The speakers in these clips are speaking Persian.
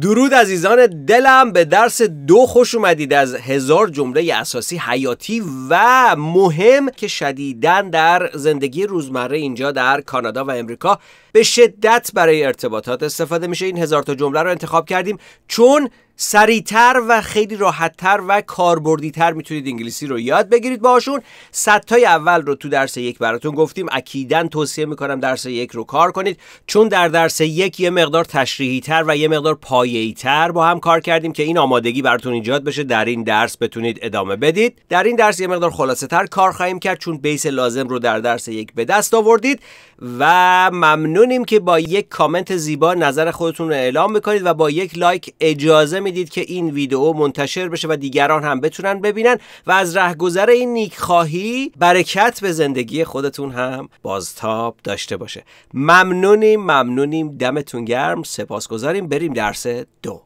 درود عزیزان دلم به درس دو خوش اومدید از هزار جمله اساسی حیاتی و مهم که شدیدن در زندگی روزمره اینجا در کانادا و امریکا به شدت برای ارتباطات استفاده میشه این هزار تا جمله رو انتخاب کردیم چون سریعتر و خیلی راحتتر و کاربردیتر میتونید انگلیسی رو یاد بگیرید باشون صدتای اول رو تو درس یک براتون گفتیم اکیدا توصیه میکنم درس یک رو کار کنید چون در درس یک یه مقدار تشریحی تر و یه مقدار پایه‌ای تر با هم کار کردیم که این آمادگی براتون ایجاد بشه در این درس بتونید ادامه بدید در این درس یه مقدار خلاصه تر کار خواهیم کرد چون بیس لازم رو در درس یک به دست آوردید و ممنونیم که با یک کامنت زیبا نظر خودتون رو اعلام بکنید و با یک لایک اجازه میدید که این ویدیو منتشر بشه و دیگران هم بتونن ببینن و از رهگذر این نیک خواهی برکت به زندگی خودتون هم بازتاب داشته باشه ممنونیم ممنونیم دمتون گرم سپاسگزاریم بریم درس دو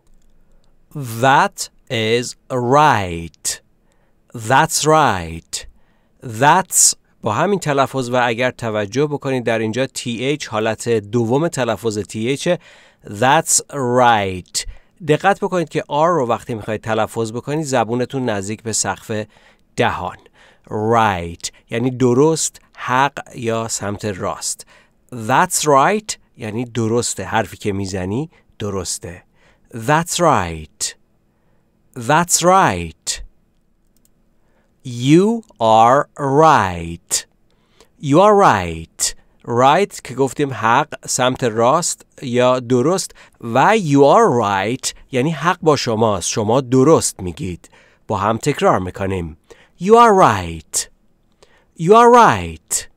That is right That's right That's با همین تلفظ و اگر توجه بکنید در اینجا TH حالت دوم تلفظ TH That's right دقت بکنید که R رو وقتی میخواید تلفظ بکنید زبونتون نزدیک به سقف دهان Right یعنی درست حق یا سمت راست That's right یعنی درسته حرفی که میزنی درسته That's right That's right You are right You are right Right که گفتیم حق سمت راست یا درست و you are right یعنی حق با شماست شما درست میگید با هم تکرار میکنیم You are right You are right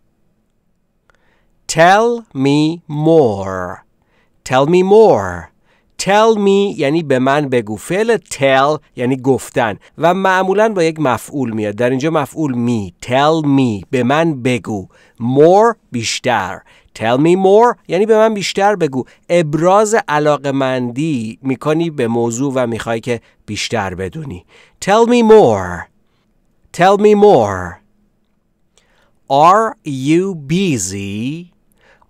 Tell me more Tell me more tell me یعنی به من بگو فعل tell یعنی گفتن و معمولا با یک مفعول میاد در اینجا مفعول می tell me به من بگو more بیشتر Tell me more یعنی به من بیشتر بگو ابراز مندی میکنی به موضوع و میخوای که بیشتر بدونی Tell me more Tell me more Are you busy?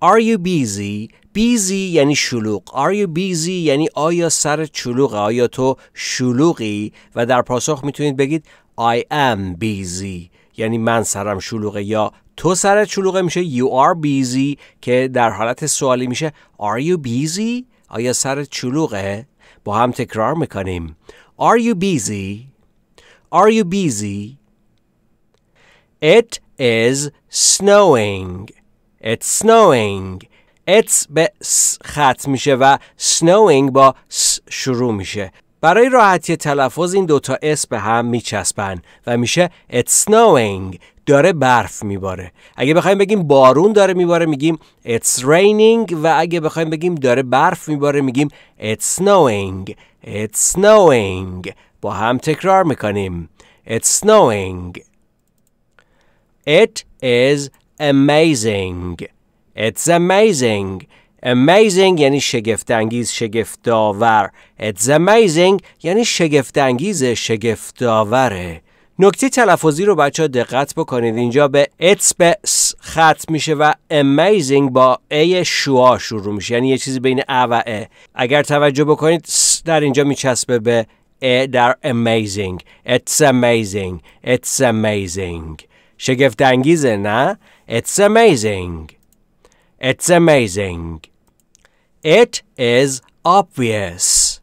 Are you busy بیزی یعنی شلوغ Are you busy یعنی آیا سر شلوغه آیا تو شلوغی و در پاسخ میتونید بگید I am busy یعنی من سرم شلوغه یا تو سرت شلوغه میشه You are busy که در حالت سوالی میشه Are you busy؟ آیا سرت شلوغه؟ با هم تکرار میکنیم Are you busy؟ Are you busy؟ It is snowing It's snowing اتس به س ختم میشه و snowing با س شروع میشه برای راحتی تلفظ این دوتا اس به هم میچسبن و میشه It's snowing داره برف میباره اگه بخوایم بگیم بارون داره میباره میگیم It's raining و اگه بخوایم بگیم داره برف میباره میگیم It's snowing It's snowing با هم تکرار میکنیم It's snowing It is amazing It's amazing. Amazing یعنی شگفتانگیز آور. It's amazing یعنی شگفتانگیز آوره. نکته تلفظی رو بچه ها دقت بکنید اینجا به it's به خط میشه و amazing با ای شوا شروع میشه یعنی یه چیزی بین ا و ا اگر توجه بکنید در اینجا میچسبه به ا در amazing it's amazing it's amazing شگفت انگیزه نه it's amazing It's amazing. It is obvious.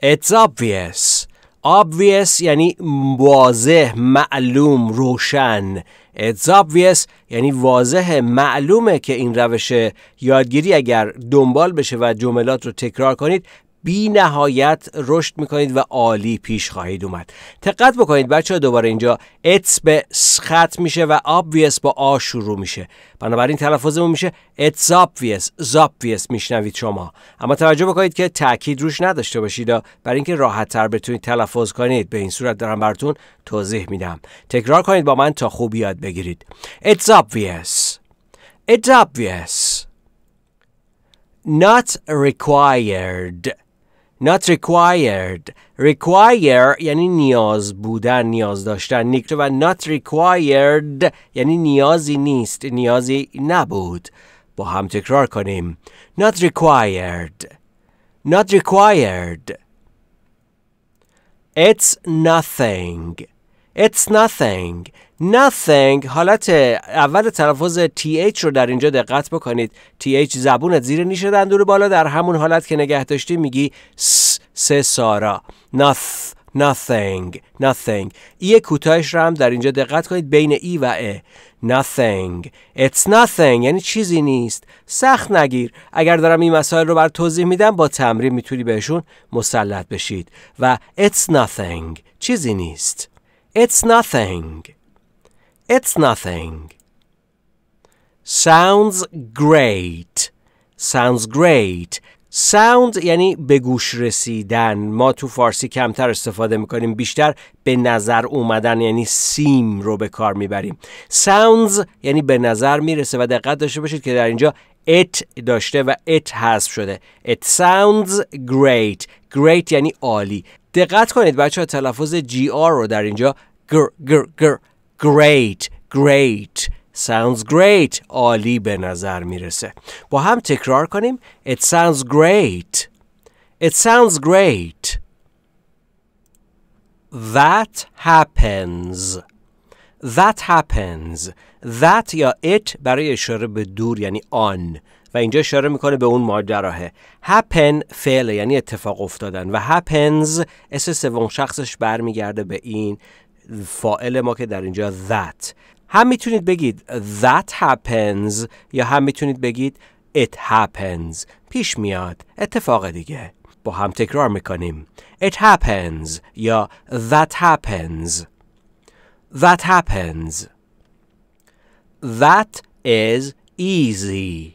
It's obvious. Obvious یعنی واضح معلوم روشن It's obvious یعنی واضح معلومه که این روش یادگیری اگر دنبال بشه و جملات رو تکرار کنید بی نهایت رشد میکنید و عالی پیش خواهید اومد دقت بکنید بچه دوباره اینجا اتس به سخت میشه و obvious با آ شروع میشه بنابراین تلفظمون میشه اتس obvious زابویس میشنوید شما اما توجه بکنید که تاکید روش نداشته باشید برای اینکه راحت تر بتونید تلفظ کنید به این صورت دارم براتون توضیح میدم تکرار کنید با من تا خوب یاد بگیرید اتس obvious اتس obvious not required not required require یعنی نیاز بودن نیاز داشتن نیکتو و not required یعنی نیازی نیست نیازی نبود با هم تکرار کنیم not required not required it's nothing it's nothing nothing حالت اول تلفظ th رو در اینجا دقت بکنید th زبونت زیر نیشه دندور بالا در همون حالت که نگه داشتی میگی س سه سارا noth nothing nothing ای e کوتاهش رو هم در اینجا دقت کنید بین ای e و ا nothing it's nothing یعنی چیزی نیست سخت نگیر اگر دارم این مسائل رو بر توضیح میدم با تمرین میتونی بهشون مسلط بشید و it's nothing چیزی نیست it's nothing It's nothing. Sounds great. Sounds great. Sound یعنی به گوش رسیدن ما تو فارسی کمتر استفاده میکنیم بیشتر به نظر اومدن یعنی سیم رو به کار میبریم sounds یعنی به نظر میرسه و دقت داشته باشید که در اینجا it داشته و it حذف شده it sounds great great یعنی عالی دقت کنید بچه ها تلفظ جی آر رو در اینجا گر گر گر great great sounds great عالی به نظر میرسه با هم تکرار کنیم it sounds great it sounds great that happens that happens that یا it برای اشاره به دور یعنی آن و اینجا اشاره میکنه به اون ماجراه happen فعل یعنی اتفاق افتادن و happens اس سوم شخصش برمیگرده به این فائل ما که در اینجا that هم میتونید بگید that happens یا هم میتونید بگید it happens پیش میاد اتفاق دیگه با هم تکرار میکنیم it happens یا that happens that happens that is easy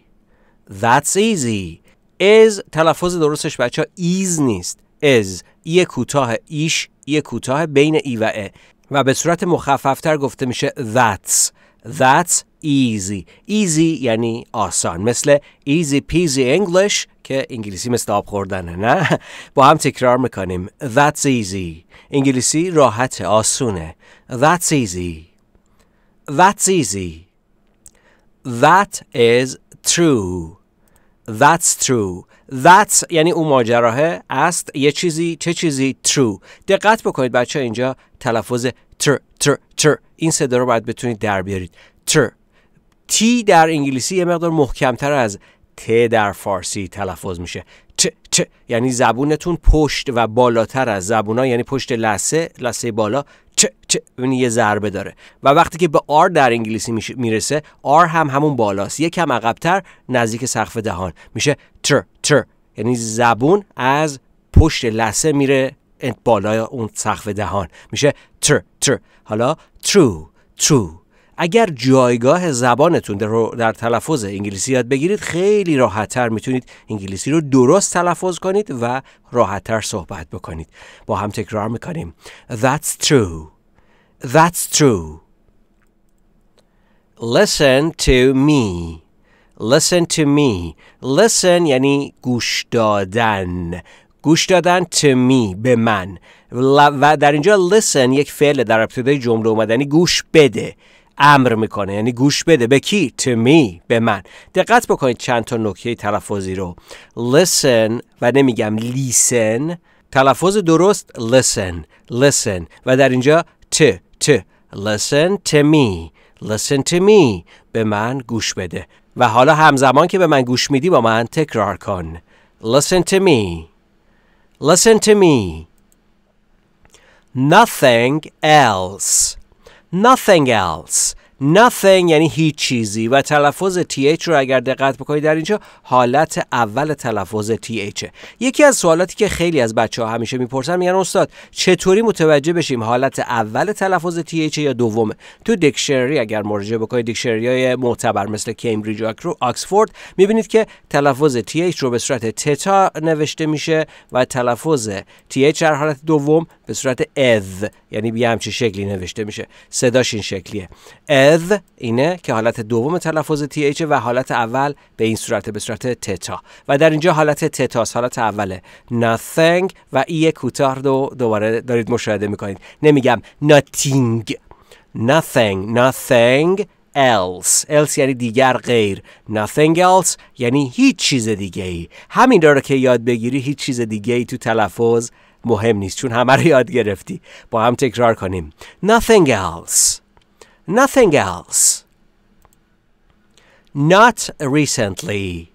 that's easy is تلفظ درستش بچه ها ایز نیست is یه کوتاه ایش یه کوتاه بین ای و ا و به صورت مخففتر گفته میشه that's that's easy easy یعنی آسان مثل easy peasy English که انگلیسی مثل آب خوردنه نه با هم تکرار میکنیم that's easy انگلیسی راحت آسونه that's easy that's easy that is true that's true that یعنی اون ماجراه است یه چیزی چه چیزی true دقت بکنید بچه اینجا تلفظ تر تر تر این صدا رو باید بتونید در بیارید تر تی در انگلیسی یه مقدار محکمتر از ت در فارسی تلفظ میشه یعنی زبونتون پشت و بالاتر از زبونا یعنی پشت لسه لسه بالا چه چه یعنی یه ضربه داره و وقتی که به آر در انگلیسی میرسه آر هم همون بالاست یکم عقبتر نزدیک سقف دهان میشه تر تر یعنی زبون از پشت لسه میره بالای اون سقف دهان میشه تر تر حالا ترو ترو اگر جایگاه زبانتون رو در تلفظ انگلیسی یاد بگیرید خیلی راحتتر میتونید انگلیسی رو درست تلفظ کنید و راحتتر صحبت بکنید با هم تکرار میکنیم That's true That's true Listen to me Listen to me Listen یعنی گوش دادن گوش دادن to me به من و در اینجا listen یک فعل در ابتدای جمله اومدنی یعنی گوش بده امر میکنه یعنی گوش بده به کی to می به من دقت بکنید چند تا نکته تلفظی رو listen و نمیگم لیسن تلفظ درست listen listen و در اینجا ت ت listen to می listen to می به من گوش بده و حالا همزمان که به من گوش میدی با من تکرار کن listen to می listen to می nothing else nothing else. nothing یعنی هیچ چیزی و تلفظ تی رو اگر دقت بکنید در اینجا حالت اول تلفظ تی یکی از سوالاتی که خیلی از بچه ها همیشه میپرسن میگن استاد چطوری متوجه بشیم حالت اول تلفظ تی یا دومه تو دیکشنری اگر مراجعه بکنید دیکشنری های معتبر مثل کمبریج و آکسفورد میبینید که تلفظ تی رو به صورت تتا نوشته میشه و تلفظ تی در حالت دوم به صورت اذ یعنی بیا همچین شکلی نوشته میشه صداش این شکلیه with اینه که حالت دوم تلفظ تی و حالت اول به این صورت به صورت تتا و در اینجا حالت تتاس حالت اوله nothing و ای کوتاه رو دوباره دارید مشاهده میکنید نمیگم nothing nothing nothing else else یعنی دیگر غیر nothing else یعنی هیچ چیز دیگه ای همین داره که یاد بگیری هیچ چیز دیگه ای تو تلفظ مهم نیست چون همه رو یاد گرفتی با هم تکرار کنیم nothing else nothing else. Not recently.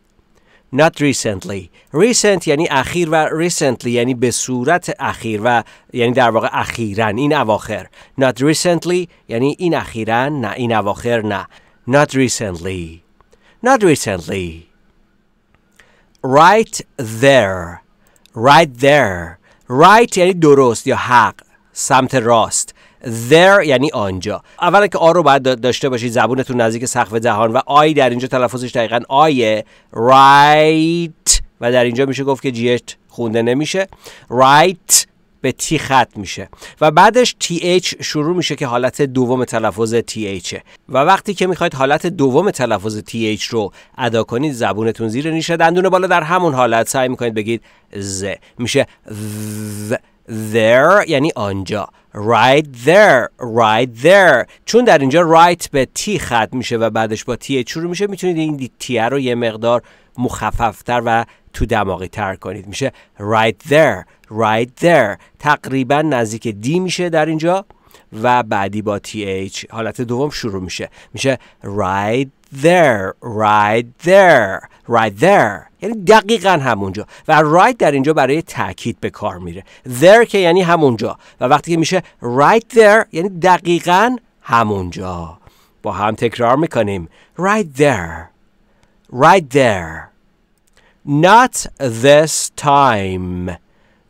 Not recently. Recent یعنی اخیر و recently یعنی به صورت اخیر و یعنی در واقع اخیرا این اواخر. Not recently یعنی این اخیرا نه این اواخر نه. Not recently. Not recently. Right there. Right there. Right یعنی درست یا حق. سمت راست. there یعنی آنجا اول که آ رو باید داشته باشید زبونتون نزدیک سقف دهان و آی در اینجا تلفظش دقیقا آی right و در اینجا میشه گفت که جیت خونده نمیشه right به تی خط میشه و بعدش تی شروع میشه که حالت دوم تلفظ تی و وقتی که میخواید حالت دوم تلفظ تی رو ادا کنید زبونتون زیر نیشه دندون بالا در همون حالت سعی میکنید بگید ز میشه there یعنی آنجا right there right there چون در اینجا right به t ختم میشه و بعدش با th شروع میشه میتونید این t رو یه مقدار مخففتر و تو دماغی تر کنید میشه right there right there تقریبا نزدیک دی میشه در اینجا و بعدی با th حالت دوم شروع میشه میشه right there right there right there یعنی دقیقا همونجا و right در اینجا برای تاکید به کار میره there که یعنی همونجا و وقتی که میشه right there یعنی دقیقا همونجا با هم تکرار میکنیم right there right there not this time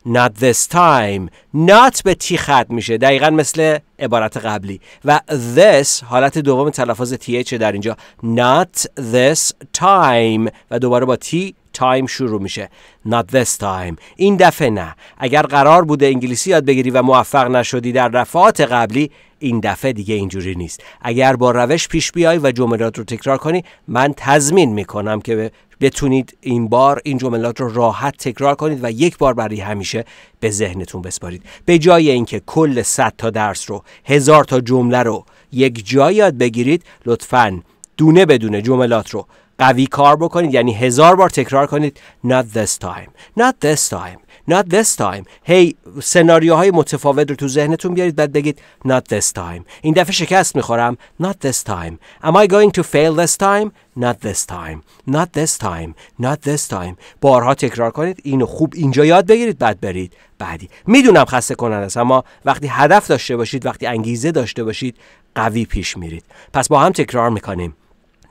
not this time not به تی ختم میشه دقیقا مثل عبارت قبلی و this حالت دوم تلفظ تی در اینجا not this time و دوباره با تی تایم شروع میشه not this time این دفعه نه اگر قرار بوده انگلیسی یاد بگیری و موفق نشدی در رفعات قبلی این دفعه دیگه اینجوری نیست اگر با روش پیش بیای و جملات رو تکرار کنی من تضمین میکنم که بتونید این بار این جملات رو راحت تکرار کنید و یک بار برای همیشه به ذهنتون بسپارید به جای اینکه کل 100 تا درس رو هزار تا جمله رو یک جا یاد بگیرید لطفاً دونه بدونه جملات رو قوی کار بکنید یعنی هزار بار تکرار کنید not this time not this time not this time هی hey, سناریوهای متفاوت رو تو ذهنتون بیارید بعد بگید not this time این دفعه شکست میخورم not this time am I going to fail this time not this time not this time not this time بارها تکرار کنید اینو خوب اینجا یاد بگیرید بعد برید بعدی میدونم خسته کننده است اما وقتی هدف داشته باشید وقتی انگیزه داشته باشید قوی پیش میرید پس با هم تکرار میکنیم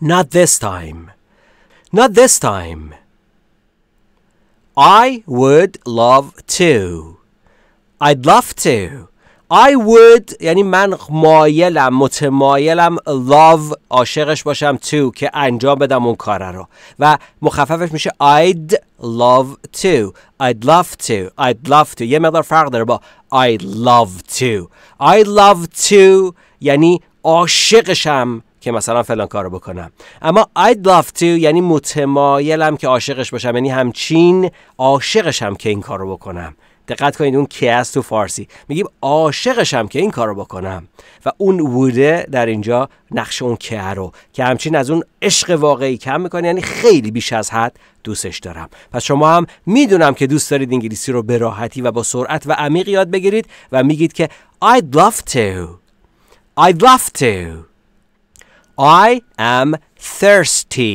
not this time not this time I would love to I'd love to I would یعنی من مایلم متمایلم love عاشقش باشم تو که انجام بدم اون کار رو و مخففش میشه I'd love to I'd love to I'd love to یه مقدار فرق داره با I'd love to I'd love to یعنی عاشقشم که مثلا فلان کارو بکنم اما I'd love to یعنی متمایلم که عاشقش باشم یعنی همچین عاشقشم که این کارو بکنم دقت کنید اون که است تو فارسی میگیم عاشقشم که این کارو بکنم و اون ووده در اینجا نقش اون که رو که همچین از اون عشق واقعی کم میکنه یعنی خیلی بیش از حد دوستش دارم پس شما هم میدونم که دوست دارید انگلیسی رو به راحتی و با سرعت و عمیق یاد بگیرید و میگید که I'd love to I'd love to I am thirsty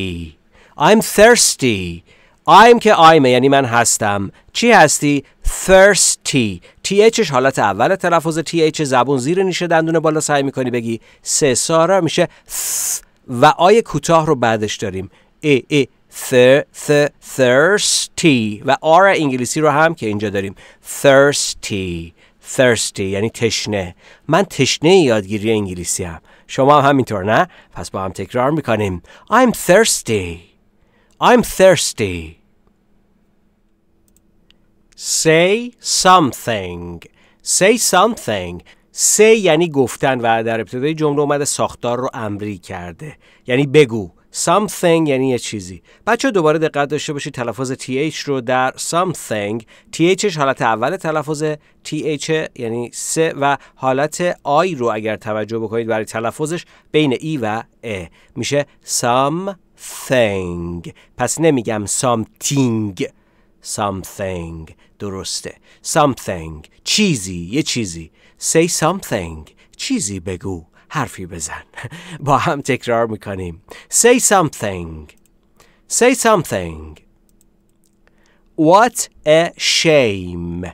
I'm thirsty I'm که I'm یعنی من هستم چی هستی؟ thirsty THش حالت اول تلفظ TH زبون زیر نیشه دندون بالا سعی میکنی بگی سه سارا میشه و آی کوتاه رو بعدش داریم ای ای th, th, thirsty و آر انگلیسی رو هم که اینجا داریم thirsty thirsty یعنی تشنه من تشنه یادگیری انگلیسی هم شما هم همینطور نه؟ پس با هم تکرار میکنیم I'm thirsty I'm thirsty Say something Say something Say یعنی گفتن و در ابتدای جمله اومده ساختار رو امری کرده یعنی بگو something یعنی یه چیزی بچه دوباره دقت داشته باشید تلفظ th رو در something thش حالت اول تلفظ th یعنی سه و حالت i رو اگر توجه بکنید برای تلفظش بین ای e و ا میشه something پس نمیگم something something درسته something چیزی یه چیزی say something چیزی بگو حرفی بزن با هم تکرار میکنیم say something say something what a shame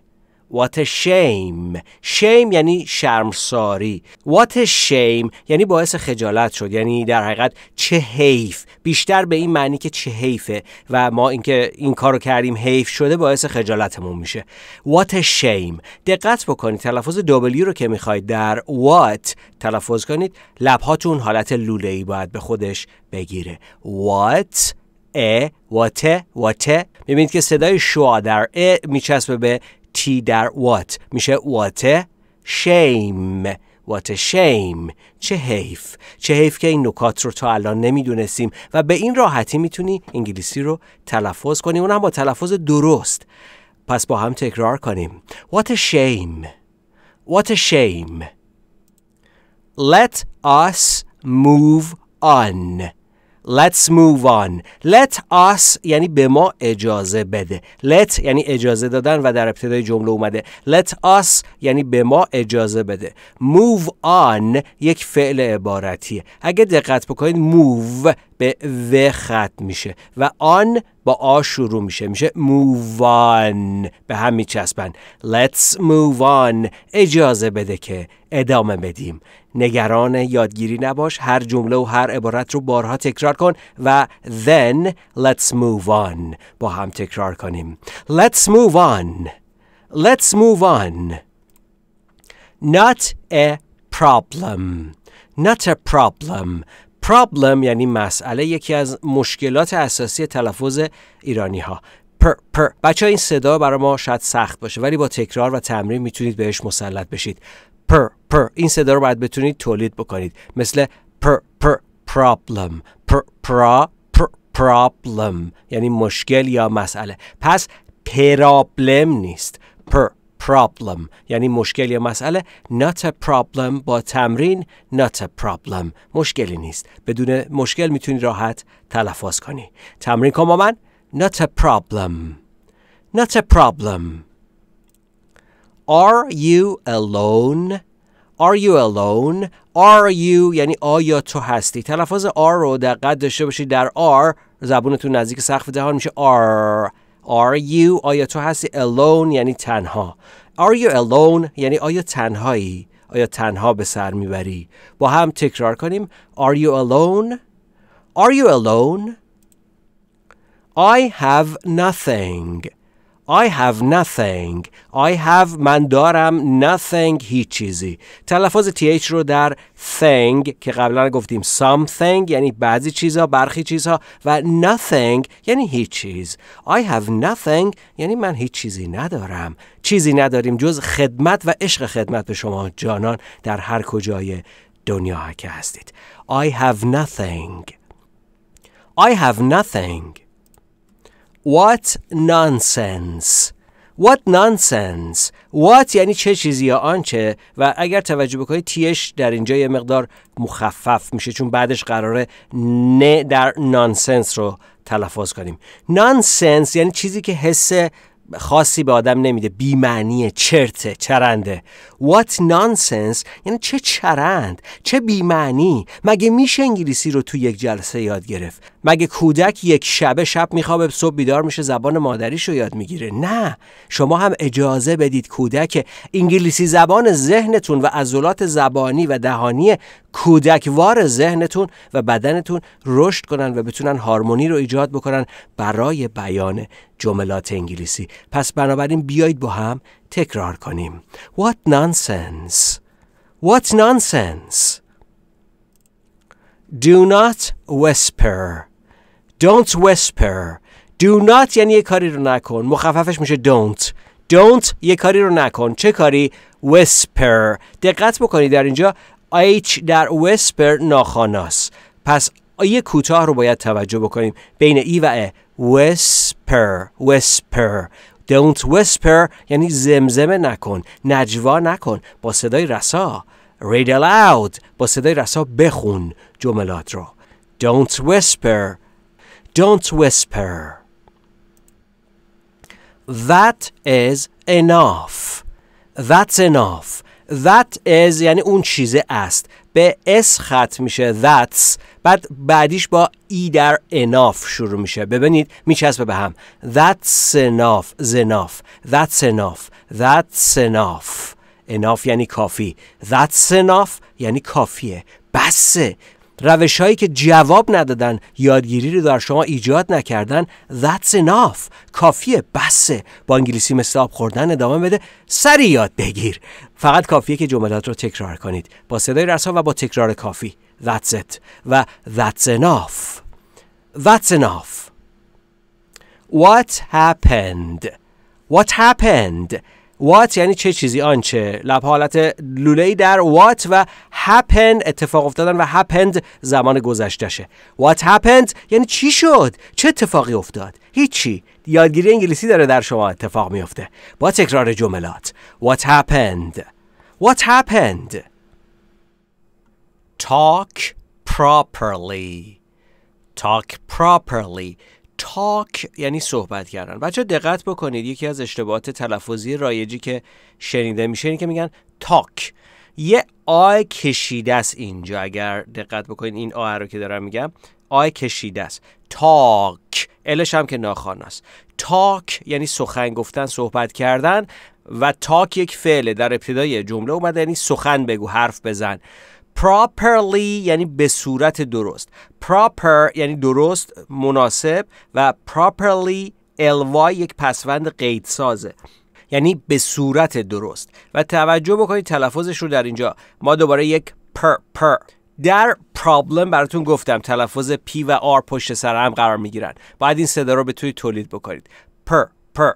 What a shame shame یعنی شرمساری What a shame یعنی باعث خجالت شد یعنی در حقیقت چه حیف بیشتر به این معنی که چه حیفه و ما اینکه این کارو کردیم حیف شده باعث خجالتمون میشه What a shame دقت بکنید تلفظ دوبلی رو که میخواید در what تلفظ کنید لبهاتون حالت لوله ای باید به خودش بگیره What ا واته واته میبینید که صدای شوا در ا میچسبه به تی در وات میشه وات شیم وات شیم چه حیف چه حیف که این نکات رو تا الان نمیدونستیم و به این راحتی میتونی انگلیسی رو تلفظ کنی اونم با تلفظ درست پس با هم تکرار کنیم What a shame What a shame Let us move on Let's move on. Let us یعنی به ما اجازه بده. Let یعنی اجازه دادن و در ابتدای جمله اومده. Let us یعنی به ما اجازه بده. Move on یک فعل عبارتیه. اگه دقت بکنید move به و ختم میشه و آن با آ شروع میشه میشه move به هم میچسبن let's move on اجازه بده که ادامه بدیم نگران یادگیری نباش هر جمله و هر عبارت رو بارها تکرار کن و then let's move on با هم تکرار کنیم let's move on let's move on not a problem not a problem problem یعنی مسئله یکی از مشکلات اساسی تلفظ ایرانی ها پر پر بچه این صدا برای ما شاید سخت باشه ولی با تکرار و تمرین میتونید بهش مسلط بشید پر پر این صدا رو باید بتونید تولید بکنید مثل پر پر Problem پر پرا پر Problem یعنی مشکل یا مسئله پس پرابلم نیست پر problem یعنی مشکل یا مسئله not a problem با تمرین not a problem مشکلی نیست بدون مشکل میتونی راحت تلفظ کنی تمرین کن با من not a problem not a problem are you alone Are you alone? Are you یعنی آیا تو هستی؟ تلفظ آر رو دقت داشته باشید در آر زبونتون نزدیک سقف دهان میشه R Are you آیا تو هستی alone یعنی تنها Are you alone یعنی آیا تنهایی آیا تنها به سر میبری با هم تکرار کنیم Are you alone Are you alone I have nothing I have nothing I have من دارم nothing هیچ چیزی تلفظ th رو در thing که قبلا گفتیم something یعنی بعضی چیزها برخی چیزها و nothing یعنی هیچ چیز I have nothing یعنی من هیچ چیزی ندارم چیزی نداریم جز خدمت و عشق خدمت به شما جانان در هر کجای دنیا که هستید I have nothing I have nothing What nonsense What nonsense What یعنی چه چیزی یا آنچه و اگر توجه بکنید تیش در اینجا یه مقدار مخفف میشه چون بعدش قراره نه در نانسنس رو تلفظ کنیم نانسنس یعنی چیزی که حس خاصی به آدم نمیده معنی چرته چرنده What nonsense یعنی چه چرند چه معنی؟ مگه میشه انگلیسی رو تو یک جلسه یاد گرفت مگه کودک یک شبه شب میخوابه صبح بیدار میشه زبان مادریش رو یاد میگیره نه شما هم اجازه بدید کودک انگلیسی زبان ذهنتون و عضلات زبانی و دهانی کودکوار ذهنتون و بدنتون رشد کنن و بتونن هارمونی رو ایجاد بکنن برای بیان جملات انگلیسی پس بنابراین بیایید با هم تکرار کنیم What nonsense What nonsense Do not whisper Don't whisper Do not یعنی یه کاری رو نکن مخففش میشه don't Don't یه کاری رو نکن چه کاری؟ whisper دقت بکنید در اینجا آیچ در وسپر ناخاناست پس یه کوتاه رو باید توجه بکنیم بین ای و ویسپر. وسپر وسپر Don't whisper یعنی زمزمه نکن نجوا نکن با صدای رسا Read aloud با صدای رسا بخون جملات رو Don't whisper Don't whisper That is enough That's enough that is یعنی اون چیزه است به اس ختم میشه that's بعد بعدیش با ای e در enough شروع میشه ببینید میچسبه به هم that's enough enough that's enough that's enough enough یعنی کافی that's enough یعنی کافیه بسه روش هایی که جواب ندادن یادگیری رو در شما ایجاد نکردن that's enough کافیه بسه با انگلیسی مثل آب خوردن ادامه بده سری یاد بگیر فقط کافیه که جملات رو تکرار کنید با صدای رسا و با تکرار کافی that's it و that's enough that's enough what happened what happened What یعنی چه چیزی آنچه لب حالت لوله در What و Happened اتفاق افتادن و Happened زمان گذشتهشه What happened یعنی چی شد چه اتفاقی افتاد هیچی یادگیری انگلیسی داره در شما اتفاق میفته با تکرار جملات What happened What happened Talk properly Talk properly تاک یعنی صحبت کردن بچه دقت بکنید یکی از اشتباهات تلفظی رایجی که شنیده میشه اینه که میگن تاک یه آی کشیده است اینجا اگر دقت بکنید این آ رو که دارم میگم آی کشیده است تاک الش هم که ناخوان است تاک یعنی سخن گفتن صحبت کردن و تاک یک فعله در ابتدای جمله اومده یعنی سخن بگو حرف بزن properly یعنی به صورت درست proper یعنی درست مناسب و properly ly یک پسوند قید سازه یعنی به صورت درست و توجه بکنید تلفظش رو در اینجا ما دوباره یک پر پر در پرابلم براتون گفتم تلفظ پی و آر پشت سر هم قرار میگیرن باید این صدا رو به توی تولید بکنید پر پر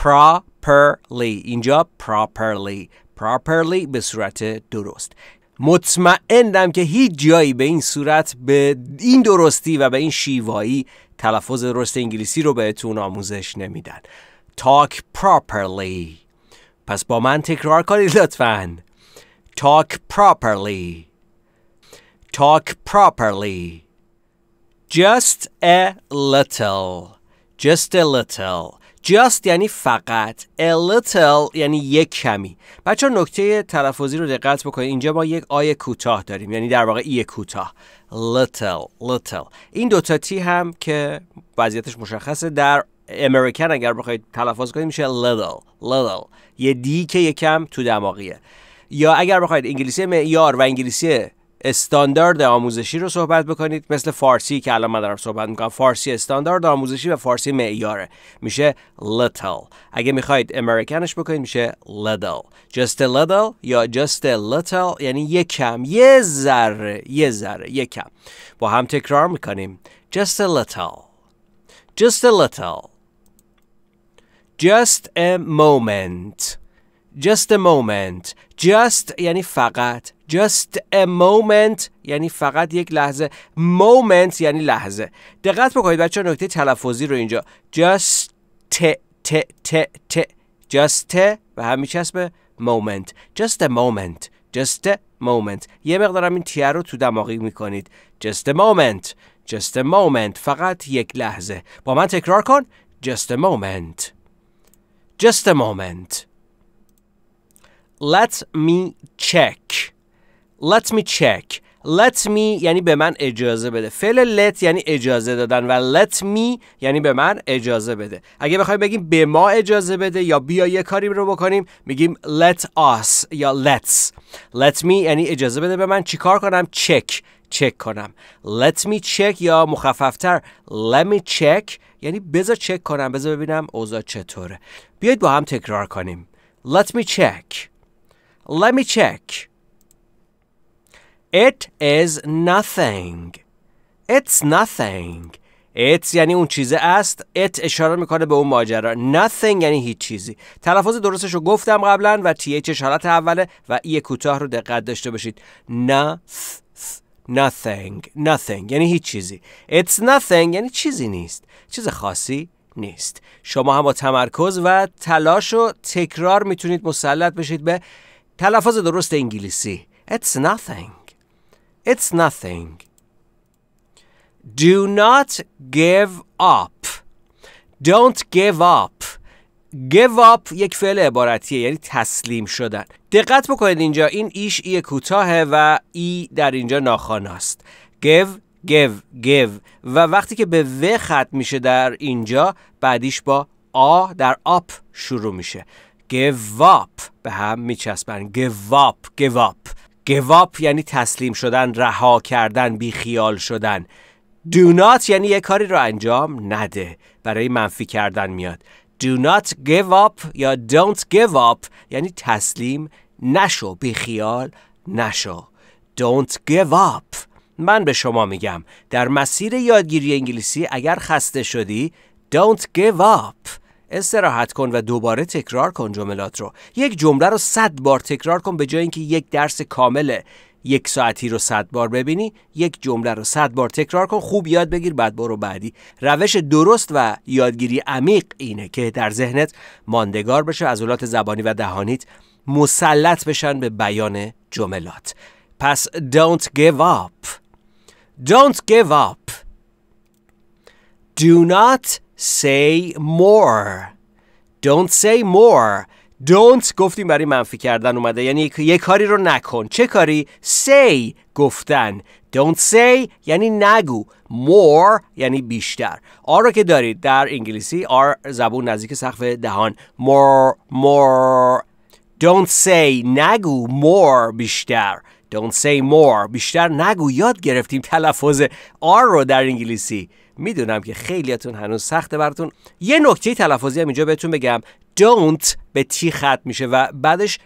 properly اینجا properly properly به صورت درست مطمئنم که هیچ جایی به این صورت به این درستی و به این شیوایی تلفظ درست انگلیسی رو بهتون آموزش نمیدن talk properly پس با من تکرار کنید لطفا talk properly talk properly just a little just a little just یعنی فقط a little یعنی یک کمی بچه نکته تلفظی رو دقت بکنید اینجا ما یک آی کوتاه داریم یعنی در واقع ای کوتاه little little این دوتا تی هم که وضعیتش مشخصه در امریکن اگر بخواید تلفظ کنید میشه little little یه دی که یکم تو دماغیه یا اگر بخواید انگلیسی معیار و انگلیسی استاندارد آموزشی رو صحبت بکنید مثل فارسی که الان من دارم صحبت میکنم فارسی استاندارد آموزشی و فارسی معیاره میشه little اگه میخواید امریکنش بکنید میشه little just a little یا just a little یعنی یک کم یه ذره یه ذره یک کم با هم تکرار میکنیم just a little just a little just a moment just a moment just یعنی فقط just a moment یعنی فقط یک لحظه moment یعنی لحظه دقت بکنید بچه نکته تلفظی رو اینجا just ت ت ت ت just و هم به moment just a moment just a moment یه مقدارم این تیه رو تو دماغی میکنید just a moment just a moment فقط یک لحظه با من تکرار کن just a moment just a moment let me check let me check let me یعنی به من اجازه بده فعل let یعنی اجازه دادن و let me یعنی به من اجازه بده اگه بخوایم بگیم به ما اجازه بده یا بیا یه کاری رو بکنیم میگیم let us یا let's let me یعنی اجازه بده به من چیکار کنم چک چک کنم let me check یا مخففتر let me check یعنی بذار چک کنم بذار ببینم اوضاع چطوره بیاید با هم تکرار کنیم let me check Let me check. It is nothing. It's nothing. It's یعنی اون چیزه است It اشاره میکنه به اون ماجرا Nothing یعنی هیچ چیزی تلفظ درستش رو گفتم قبلا و تی ایچ حالت اوله و ای کوتاه رو دقت داشته باشید Nothing Nothing یعنی هیچ چیزی It's nothing یعنی چیزی نیست چیز خاصی نیست شما هم با تمرکز و تلاش و تکرار میتونید مسلط بشید به تلفظ درست انگلیسی It's nothing It's nothing Do not give up Don't give up Give up یک فعل عبارتیه یعنی تسلیم شدن دقت بکنید اینجا این ایش ای کوتاهه و ای در اینجا است. Give give give و وقتی که به و ختم میشه در اینجا بعدیش با آ در آپ شروع میشه give up به هم میچسبن give up give up give up یعنی تسلیم شدن رها کردن بی خیال شدن do not یعنی یه کاری رو انجام نده برای منفی کردن میاد do not give up یا don't give up یعنی تسلیم نشو بی خیال نشو don't give up من به شما میگم در مسیر یادگیری انگلیسی اگر خسته شدی don't give up استراحت کن و دوباره تکرار کن جملات رو یک جمله رو صد بار تکرار کن به جای اینکه یک درس کامل یک ساعتی رو صد بار ببینی یک جمله رو صد بار تکرار کن خوب یاد بگیر بعد برو بعدی روش درست و یادگیری عمیق اینه که در ذهنت ماندگار بشه عضلات زبانی و دهانیت مسلط بشن به بیان جملات پس don't give up don't give up do not say more don't say more don't گفتیم برای منفی کردن اومده یعنی یه کاری رو نکن چه کاری say گفتن don't say یعنی نگو more یعنی بیشتر آر رو که دارید در انگلیسی آر زبون نزدیک سقف دهان more more don't say نگو more بیشتر don't say more بیشتر نگو یاد گرفتیم تلفظ آر رو در انگلیسی میدونم که خیلیاتون هنوز سخته براتون یه نکته تلفظی هم اینجا بهتون بگم don't به تی ختم میشه و بعدش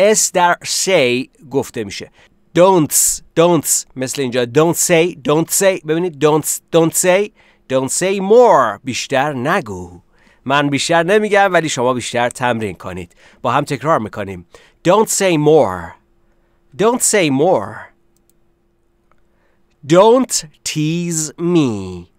s در say گفته میشه don'ts don'ts مثل اینجا don't say don't say ببینید don't don't say don't say more بیشتر نگو من بیشتر نمیگم ولی شما بیشتر تمرین کنید با هم تکرار میکنیم don't say more don't say more don't tease me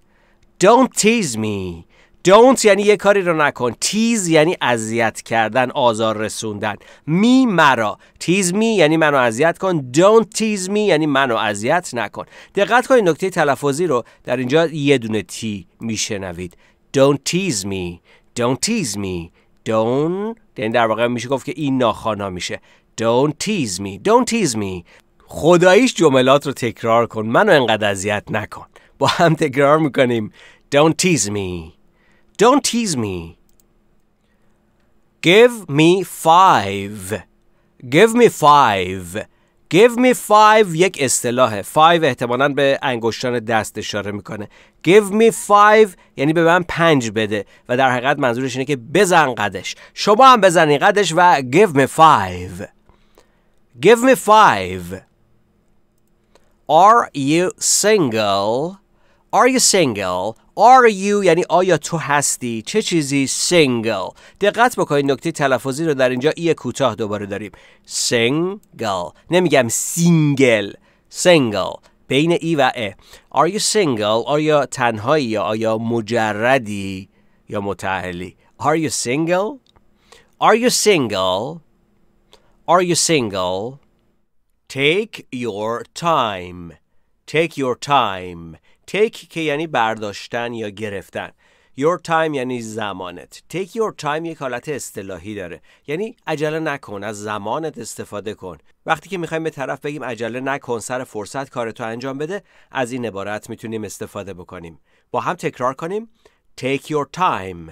Don't tease me don't یعنی یه کاری رو نکن تیز یعنی اذیت کردن آزار رسوندن می مرا تیز می یعنی منو اذیت کن don't tease me یعنی منو اذیت نکن دقت کنید نکته تلفظی رو در اینجا یه دونه تی میشنوید don't tease me don't tease me don't یعنی در واقع میشه گفت که این ناخوانا میشه don't tease me don't tease me خداییش جملات رو تکرار کن منو انقدر اذیت نکن با هم تکرار میکنیم Don't tease me. Don't tease me. Give me five. Give me five. Give me five یک اصطلاحه. Five احتمالا به انگشتان دست اشاره میکنه. Give me five یعنی به من پنج بده و در حقیقت منظورش اینه که بزن قدش. شما هم بزنی قدش و give me five. Give me five. Are you single? Are you single? Are you یعنی آیا تو هستی؟ چه چیزی single؟ دقت بکنید نکته تلفظی رو در اینجا ای کوتاه دوباره داریم. single نمیگم single. single بین ای و ا. Are you single؟ آیا تنهایی یا آیا مجردی یا متأهلی؟ Are you single؟ Are you single? Are you single? Take your time. Take your time. take که یعنی برداشتن یا گرفتن Your time یعنی زمانت Take your time یک حالت اصطلاحی داره یعنی عجله نکن از زمانت استفاده کن وقتی که میخوایم به طرف بگیم عجله نکن سر فرصت کارتو انجام بده از این عبارت میتونیم استفاده بکنیم با هم تکرار کنیم Take your time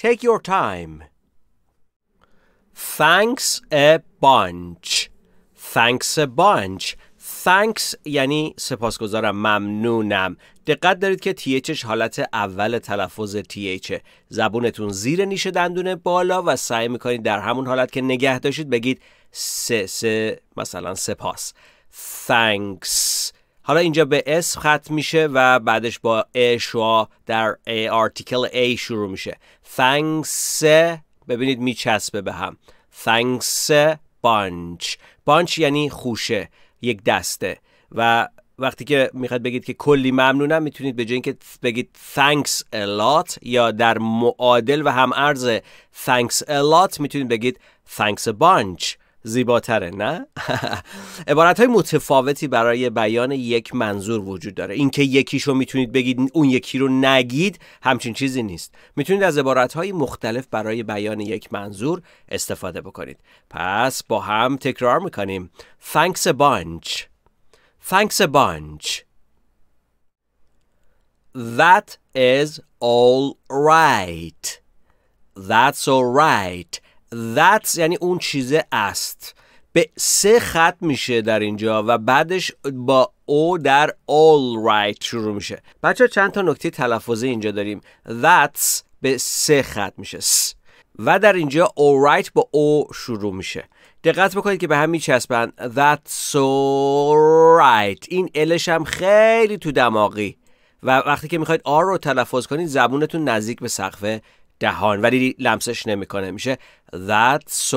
Take your time Thanks a bunch Thanks a bunch thanks یعنی سپاسگزارم ممنونم دقت دارید که thش حالت اول تلفظ تیهچه زبونتون زیر نیشه دندون بالا و سعی میکنید در همون حالت که نگه داشتید بگید سه سه مثلا سپاس thanks حالا اینجا به اس ختم میشه و بعدش با ا شوا در ای آرتیکل ای شروع میشه thanks ببینید میچسبه به هم thanks bunch bunch یعنی خوشه یک دسته و وقتی که میخواد بگید که کلی ممنونم میتونید به جای اینکه بگید thanks a lot یا در معادل و هم ارز thanks a lot میتونید بگید thanks a bunch زیباتره نه عبارت های متفاوتی برای بیان یک منظور وجود داره اینکه یکیشو میتونید بگید اون یکی رو نگید همچین چیزی نیست میتونید از عبارت های مختلف برای بیان یک منظور استفاده بکنید پس با هم تکرار میکنیم thanks a bunch thanks a bunch that is all right that's all right that's یعنی اون چیزه است به سه خط میشه در اینجا و بعدش با او در all right شروع میشه بچه چند تا نکته تلفظی اینجا داریم that's به سه خط میشه و در اینجا all right با او شروع میشه دقت بکنید که به هم میچسبن that's right این الش هم خیلی تو دماغی و وقتی که میخواید آر رو تلفظ کنید زبونتون نزدیک به سقف دهان ولی لمسش نمیکنه میشه That's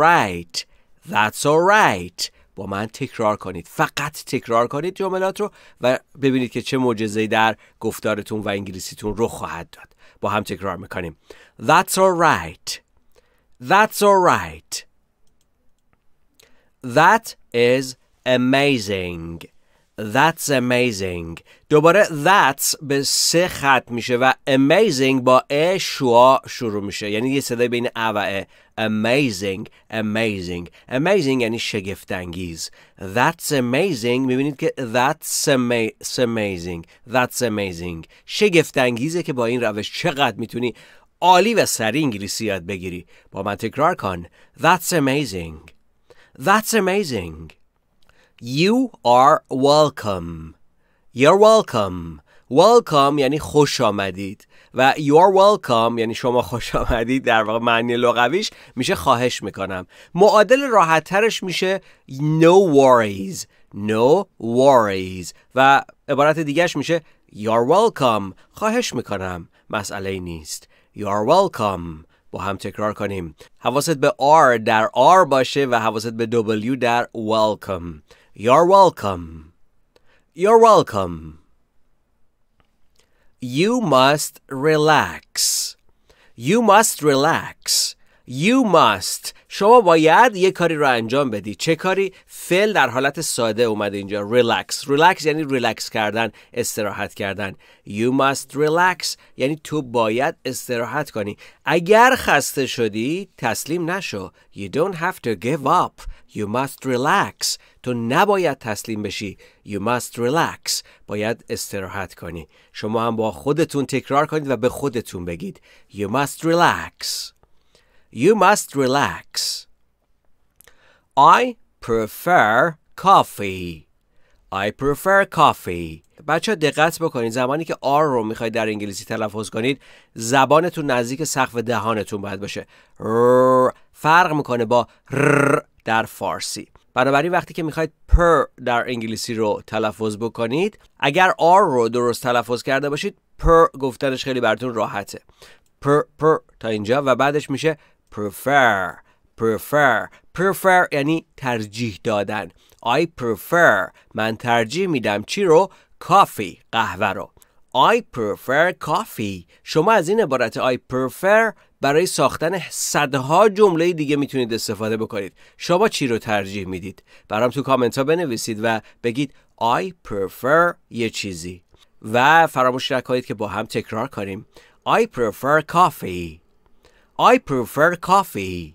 right, That's right. با من تکرار کنید فقط تکرار کنید جملات رو و ببینید که چه معجزه‌ای در گفتارتون و انگلیسیتون رخ خواهد داد با هم تکرار میکنیم That's right, That's right. That is amazing That's amazing دوباره that's به سه خط میشه و amazing با ا شوا شروع میشه یعنی یه صدای بین ا و amazing amazing amazing یعنی شگفتانگیز that's amazing میبینید که that's amazing that's amazing شگفتانگیزه که با این روش چقدر میتونی عالی و سری انگلیسی یاد بگیری با من تکرار کن that's amazing that's amazing You are welcome. You're welcome. Welcome یعنی خوش آمدید و you are welcome یعنی شما خوش آمدید در واقع معنی لغویش میشه خواهش میکنم معادل راحتترش میشه no worries no worries و عبارت دیگهش میشه you're welcome خواهش میکنم مسئله نیست You are welcome با هم تکرار کنیم حواست به R در R باشه و حواست به W در welcome You're welcome. You're welcome. You must relax. You must relax. You must شما باید یه کاری رو انجام بدی چه کاری فعل در حالت ساده اومده اینجا relax relax یعنی ریلکس کردن استراحت کردن you must relax یعنی تو باید استراحت کنی اگر خسته شدی تسلیم نشو you don't have to give up you must relax تو نباید تسلیم بشی You must relax باید استراحت کنی شما هم با خودتون تکرار کنید و به خودتون بگید You must relax You must relax I prefer coffee I prefer coffee بچه دقت بکنید زمانی که آر رو میخواید در انگلیسی تلفظ کنید زبانتون نزدیک سقف دهانتون باید باشه فرق میکنه با ر در فارسی بنابراین وقتی که میخواید پر در انگلیسی رو تلفظ بکنید اگر آر رو درست تلفظ کرده باشید پر گفتنش خیلی براتون راحته پر پر تا اینجا و بعدش میشه prefer پرفر prefer یعنی ترجیح دادن I prefer من ترجیح میدم چی رو کافی قهوه رو I prefer coffee شما از این عبارت I prefer برای ساختن صدها جمله دیگه میتونید استفاده بکنید شما چی رو ترجیح میدید برام تو کامنت ها بنویسید و بگید I prefer یه چیزی و فراموش نکنید که با هم تکرار کنیم I prefer coffee I prefer coffee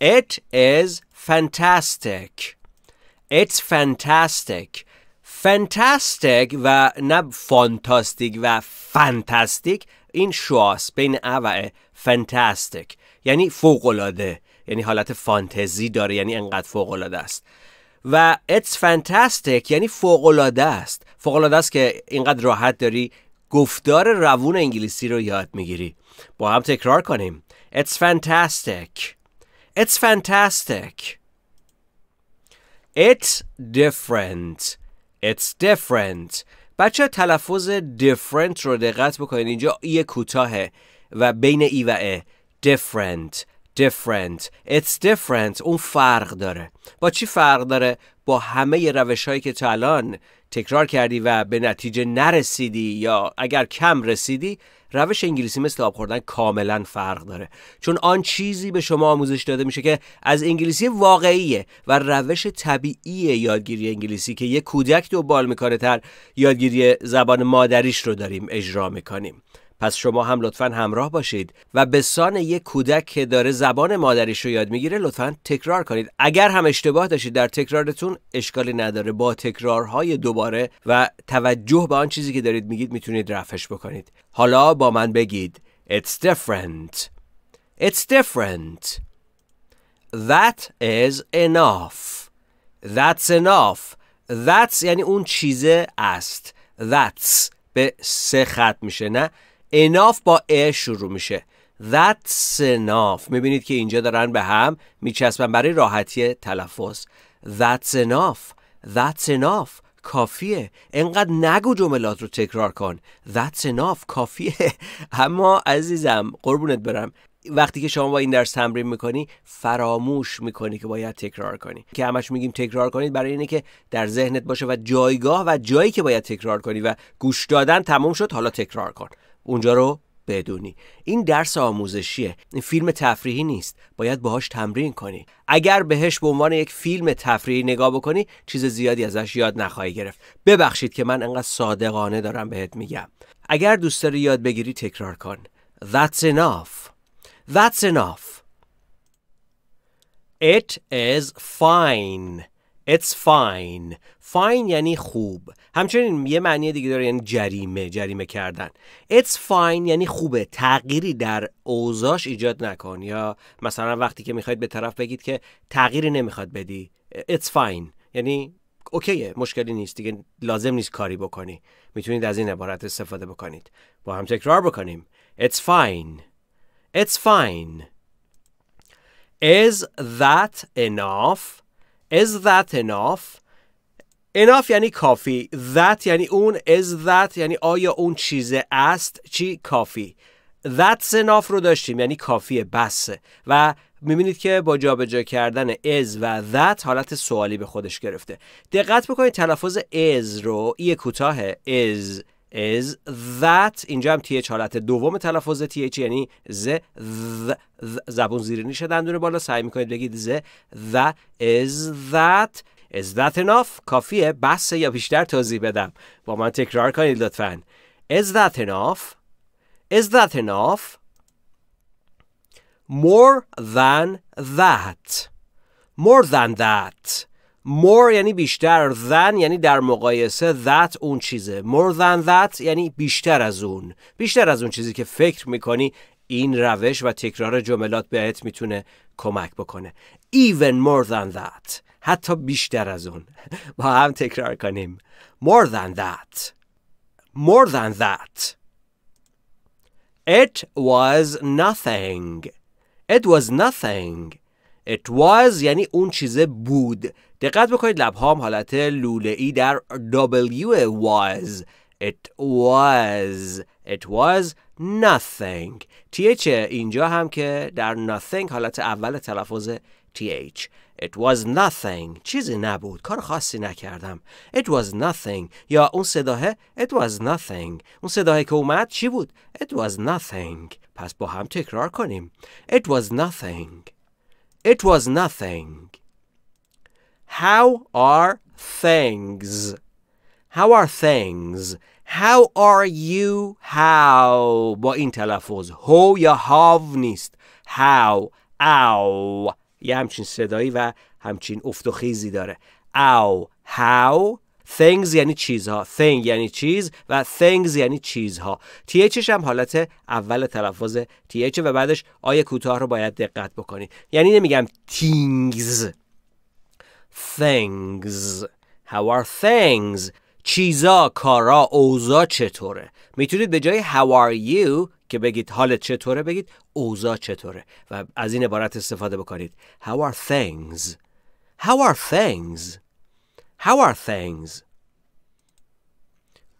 It is fantastic It's fantastic فانتاستیک و نه فانتاستیک و فانتاستیک این شواست بین ا fantastic فانتاستیک یعنی فوقلاده یعنی حالت فانتزی داره یعنی انقدر العاده است و it's fantastic یعنی العاده است العاده است که اینقدر راحت داری گفتار روون انگلیسی رو یاد میگیری با هم تکرار کنیم It's fantastic It's fantastic It's different It's different بچه تلفظ different رو دقت بکنید اینجا ای کوتاهه و بین ای و ا different different it's different اون فرق داره با چی فرق داره با همه روش هایی که تا الان تکرار کردی و به نتیجه نرسیدی یا اگر کم رسیدی روش انگلیسی مثل آب خوردن کاملا فرق داره چون آن چیزی به شما آموزش داده میشه که از انگلیسی واقعیه و روش طبیعی یادگیری انگلیسی که یک کودک بال میکنه تر یادگیری زبان مادریش رو داریم اجرا میکنیم پس شما هم لطفا همراه باشید و به سان یک کودک که داره زبان مادریش رو یاد میگیره لطفا تکرار کنید اگر هم اشتباه داشتید در تکرارتون اشکالی نداره با تکرارهای دوباره و توجه به آن چیزی که دارید میگید میتونید رفعش بکنید حالا با من بگید It's different It's different That is enough That's enough That's یعنی اون چیزه است That's به سه خط میشه نه اناف با ا شروع میشه that's enough میبینید که اینجا دارن به هم میچسبن برای راحتی تلفظ that's enough that's enough کافیه انقدر نگو جملات رو تکرار کن that's enough کافیه اما عزیزم قربونت برم وقتی که شما با این درس تمرین میکنی فراموش میکنی که باید تکرار کنی که همش میگیم تکرار کنید برای اینه که در ذهنت باشه و جایگاه و جایی که باید تکرار کنی و گوش دادن تموم شد حالا تکرار کن اونجا رو بدونی این درس آموزشیه این فیلم تفریحی نیست باید باهاش تمرین کنی اگر بهش به عنوان یک فیلم تفریحی نگاه بکنی چیز زیادی ازش یاد نخواهی گرفت ببخشید که من انقدر صادقانه دارم بهت میگم اگر دوست داری یاد بگیری تکرار کن That's enough That's enough It is fine It's fine fine یعنی خوب همچنین یه معنی دیگه داره یعنی جریمه جریمه کردن It's fine یعنی خوبه تغییری در اوضاش ایجاد نکن یا مثلا وقتی که میخواید به طرف بگید که تغییری نمیخواد بدی It's fine یعنی اوکیه مشکلی نیست دیگه لازم نیست کاری بکنی میتونید از این عبارت استفاده بکنید با هم تکرار بکنیم It's fine It's fine Is that enough Is that enough? enough یعنی کافی that یعنی اون is that یعنی آیا اون چیزه است چی کافی that's enough رو داشتیم یعنی کافیه بسه و میبینید که با جابجا جا کردن is و that حالت سوالی به خودش گرفته دقت بکنید تلفظ is رو ای کوتاه is is that اینجا هم تی حالت دوم تلفظ تی یعنی ز زبون زیر نیشه دندونه بالا سعی میکنید بگید ز that is that is that enough کافیه بسه یا بیشتر توضیح بدم با من تکرار کنید لطفا is that enough is that enough more than that more than that more یعنی بیشتر than یعنی در مقایسه that اون چیزه more than that یعنی بیشتر از اون بیشتر از اون چیزی که فکر میکنی این روش و تکرار جملات بهت میتونه کمک بکنه even more than that حتی بیشتر از اون با هم تکرار کنیم more than that more than that it was nothing it was nothing It was یعنی اون چیزه بود دقت بکنید لبهام حالت لوله ای در W was It was It was nothing TH اینجا هم که در nothing حالت اول تلفظ TH It was nothing چیزی نبود کار خاصی نکردم It was nothing یا اون صداه It was nothing اون صداه که اومد چی بود؟ It was nothing پس با هم تکرار کنیم It was nothing It was nothing. How are things? How are things? How are you? How با این تلفظ How یا هاو نیست How Ow. یه همچین صدایی و همچین افت داره How things یعنی چیزها thing یعنی چیز و things یعنی چیزها THش هم حالت اول تلفظ TH و بعدش آیه کوتاه رو باید دقت بکنید یعنی نمیگم things things how are things چیزا کارا اوزا چطوره میتونید به جای how are you که بگید حالت چطوره بگید اوزا چطوره و از این عبارت استفاده بکنید how are things how are things How are things?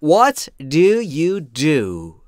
What do you do?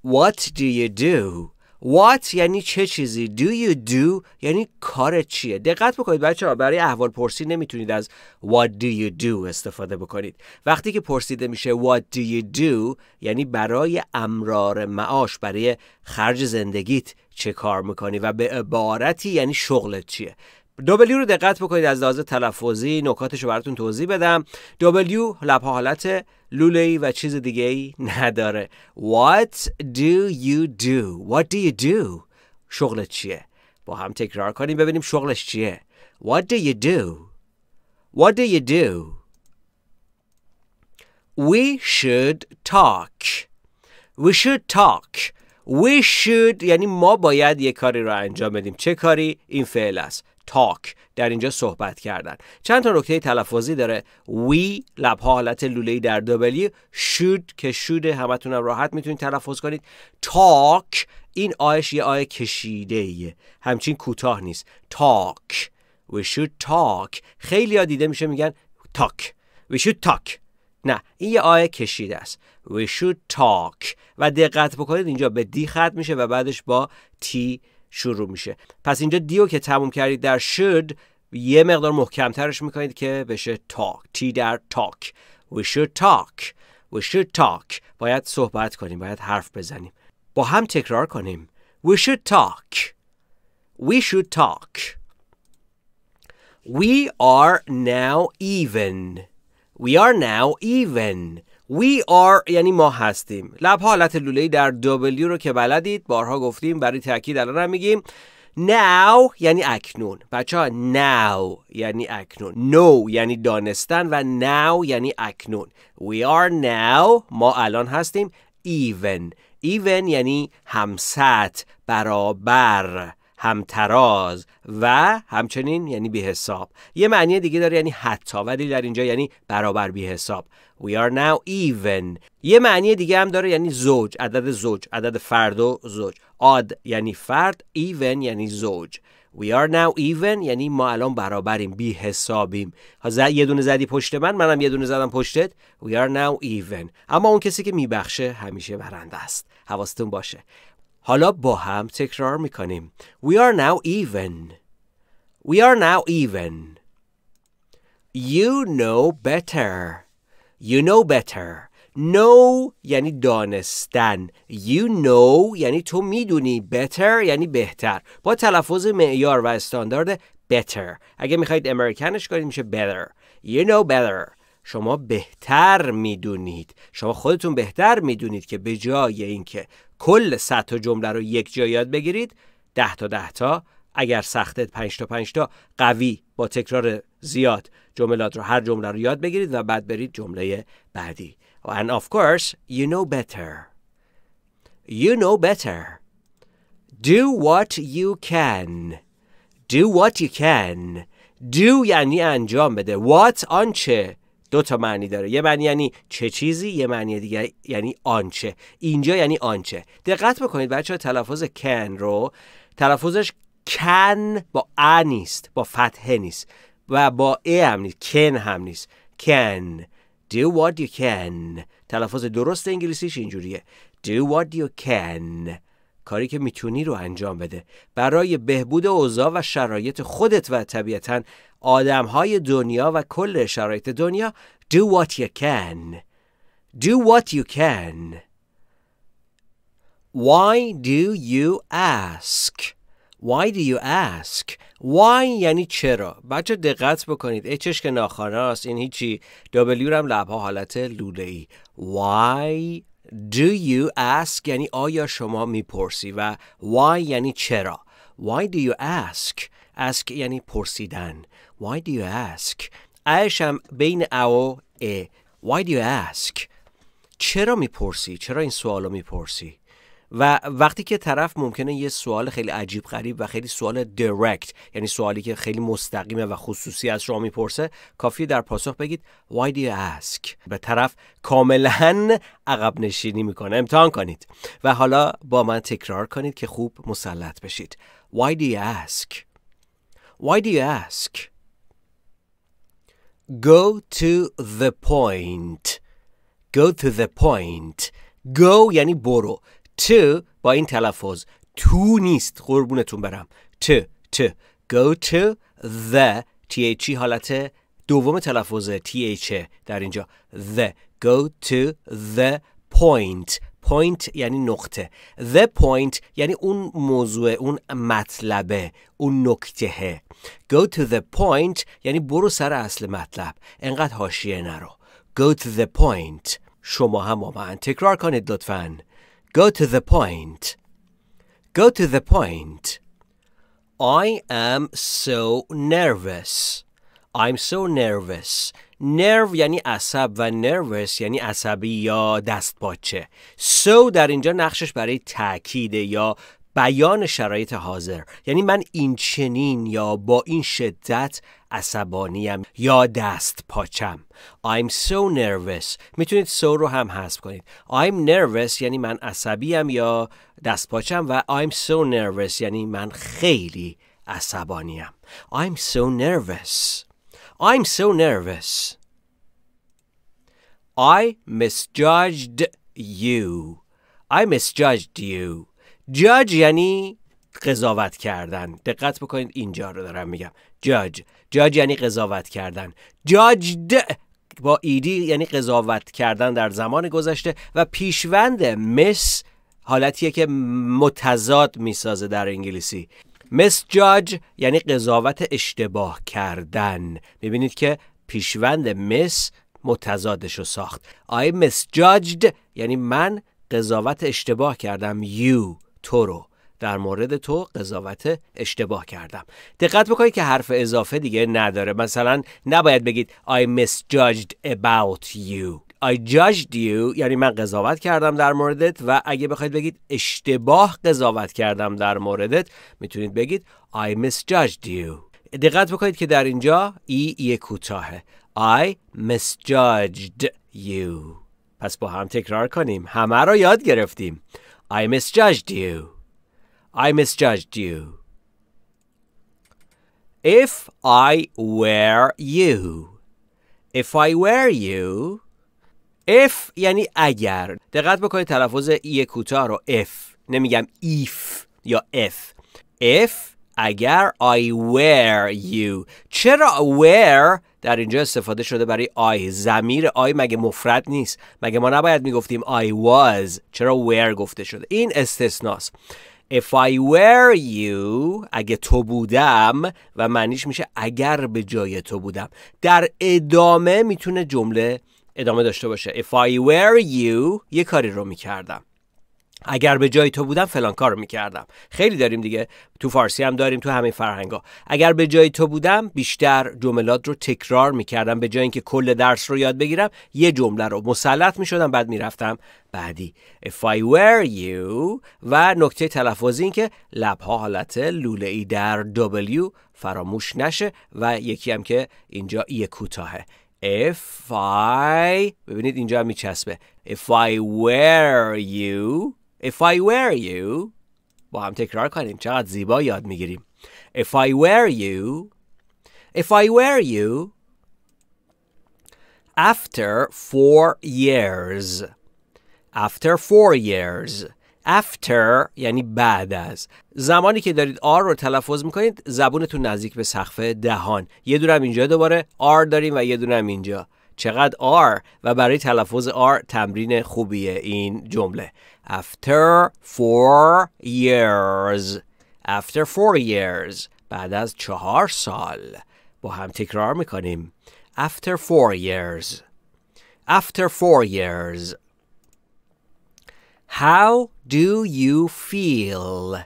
What do you do? What یعنی چه چیزی Do you do یعنی کار چیه دقت بکنید بچه ها برای احوال پرسی نمیتونید از What do you do استفاده بکنید وقتی که پرسیده میشه What do you do یعنی برای امرار معاش برای خرج زندگیت چه کار میکنی و به عبارتی یعنی شغلت چیه W رو دقت بکنید از لحاظ تلفظی نکاتش رو براتون توضیح بدم W لبها حالت لوله و چیز دیگه ای نداره What do you do? What do you do? شغل چیه؟ با هم تکرار کنیم ببینیم شغلش چیه What do you do? What do you do? We should talk We should talk We should یعنی ما باید یه کاری رو انجام بدیم چه کاری؟ این فعل است تاک در اینجا صحبت کردن چند تا نکته تلفظی داره وی لب حالت لوله در دبلی شود که شود هم راحت میتونید تلفظ کنید تاک این آیش یه آی کشیده ایه. همچین کوتاه نیست تاک we should talk خیلی ها دیده میشه میگن تاک we should talk نه این یه آی کشیده است we should talk و دقت بکنید اینجا به دی ختم میشه و بعدش با تی شروع میشه پس اینجا دیو که تموم کردید در should یه مقدار محکمترش میکنید که بشه تاک تی در تاک we should talk we should talk باید صحبت کنیم باید حرف بزنیم با هم تکرار کنیم we should talk we should talk we are now even we are now even We are یعنی ما هستیم لب حالت لوله در دبلیو رو که بلدید بارها گفتیم برای تاکید الان هم میگیم Now یعنی اکنون بچه ها now یعنی اکنون نو یعنی دانستن و now یعنی اکنون We are now ما الان هستیم even even یعنی همسط برابر همتراز و همچنین یعنی بی حساب یه معنی دیگه داره یعنی حتی ولی در اینجا یعنی برابر بی حساب We are now even یه معنی دیگه هم داره یعنی زوج عدد زوج عدد فرد و زوج آد یعنی فرد ایون یعنی زوج We are now even یعنی ما الان برابریم بی حسابیم ها یه دونه زدی پشت من منم یه دونه زدم پشتت We are now even اما اون کسی که میبخشه همیشه برنده است حواستون باشه حالا با هم تکرار میکنیم We are now even We are now even You know better You know better Know یعنی دانستن You know یعنی تو میدونی Better یعنی بهتر با تلفظ معیار و استاندارد better اگه میخواید امریکنش کنید میشه better You know better شما بهتر میدونید شما خودتون بهتر میدونید که به جای اینکه کل تا جمله رو یک جا یاد بگیرید ده تا ده تا اگر سخته 5 تا 5 تا قوی با تکرار زیاد جملات رو هر جمله رو یاد بگیرید و بعد برید جمله بعدی and of course you know better you know better do what you can do what you can do یعنی انجام بده what آنچه دو تا معنی داره یه معنی یعنی چه چیزی یه معنی دیگه یعنی آنچه اینجا یعنی آنچه دقت بکنید بچه تلفظ کن رو تلفظش کن با ا نیست با فتحه نیست و با ا هم نیست کن هم نیست کن do what you can تلفظ درست انگلیسیش اینجوریه do what you can کاری که میتونی رو انجام بده برای بهبود اوضاع و شرایط خودت و طبیعتا آدمهای دنیا و کل شرایط دنیا do what you can do what you can why do you ask Why do you ask? Why یعنی چرا؟ بچه دقت بکنید. ای که ناخانه است. این هیچی. دابلیورم لبها حالت لوله ای. Why Do you ask یعنی آیا شما میپرسی و why یعنی چرا Why do you ask ask یعنی پرسیدن Why do you ask اشم بین او ا Why do you ask چرا میپرسی چرا این سوال رو میپرسی و وقتی که طرف ممکنه یه سوال خیلی عجیب غریب و خیلی سوال direct یعنی سوالی که خیلی مستقیمه و خصوصی از شما میپرسه کافی در پاسخ بگید why do you ask به طرف کاملا عقب نشینی میکنه امتحان کنید و حالا با من تکرار کنید که خوب مسلط بشید why do you ask why do you ask go to the point go to the point go یعنی برو ت با این تلفظ تو نیست قربونتون برم ت ت go to the THE حالت دوم تلفظ چه e در اینجا the go to the point point یعنی نقطه the point یعنی اون موضوع اون مطلبه اون نکتهه go to the point یعنی برو سر اصل مطلب انقدر حاشیه نرو go to the point شما هم من تکرار کنید لطفاً Go to the point. Go to the point. I am so nervous. I'm so nervous. Nerve یعنی عصب و nervous یعنی عصبی یا دست باچه. So در اینجا نقشش برای تاکید یا بیان شرایط حاضر یعنی من این چنین یا با این شدت عصبانیم یا دست پاچم I'm so nervous میتونید so رو هم حذف کنید I'm nervous یعنی من عصبیم یا دست پاچم و I'm so nervous یعنی من خیلی عصبانیم I'm so nervous I'm so nervous I misjudged you I misjudged you judge یعنی قضاوت کردن دقت بکنید اینجا رو دارم میگم judge جاج یعنی قضاوت کردن جاجد با ایدی e یعنی قضاوت کردن در زمان گذشته و پیشوند مس حالتیه که متضاد میسازه در انگلیسی مس جاج یعنی قضاوت اشتباه کردن میبینید که پیشوند مس متضادش رو ساخت I misjudged یعنی من قضاوت اشتباه کردم یو تو رو در مورد تو قضاوت اشتباه کردم دقت بکنید که حرف اضافه دیگه نداره مثلا نباید بگید I misjudged about you I judged you یعنی من قضاوت کردم در موردت و اگه بخواید بگید اشتباه قضاوت کردم در موردت میتونید بگید I misjudged you دقت بکنید که در اینجا ای یه کوتاهه I misjudged you پس با هم تکرار کنیم همه رو یاد گرفتیم I misjudged you I misjudged you. If I were you If I were you If یعنی اگر دقت بکنید تلفظ ای کوتاه رو if نمیگم if یا if If اگر I were you چرا were در اینجا استفاده شده برای I زمیر I مگه مفرد نیست مگه ما نباید میگفتیم I was چرا were گفته شده این استثناست If I were you اگه تو بودم و معنیش میشه اگر به جای تو بودم در ادامه میتونه جمله ادامه داشته باشه If I were you یه کاری رو میکردم اگر به جای تو بودم فلان کار میکردم خیلی داریم دیگه تو فارسی هم داریم تو همین فرهنگا اگر به جای تو بودم بیشتر جملات رو تکرار میکردم به جای اینکه کل درس رو یاد بگیرم یه جمله رو مسلط میشدم بعد میرفتم بعدی If I were you و نکته تلفظی این که لبها حالت لوله ای در W فراموش نشه و یکی هم که اینجا یه کوتاهه If I ببینید اینجا میچسبه If I were you If I were you با هم تکرار کنیم چقدر زیبا یاد میگیریم If I were you If I were you After four years After four years After یعنی بعد از زمانی که دارید R رو تلفظ میکنید زبونتون نزدیک به سقف دهان یه دونم اینجا دوباره R داریم و یه دونم اینجا چقدر R و برای تلفظ R تمرین خوبیه این جمله after four years after four years بعد از چهار سال با هم تکرار میکنیم after four years after four years how do you feel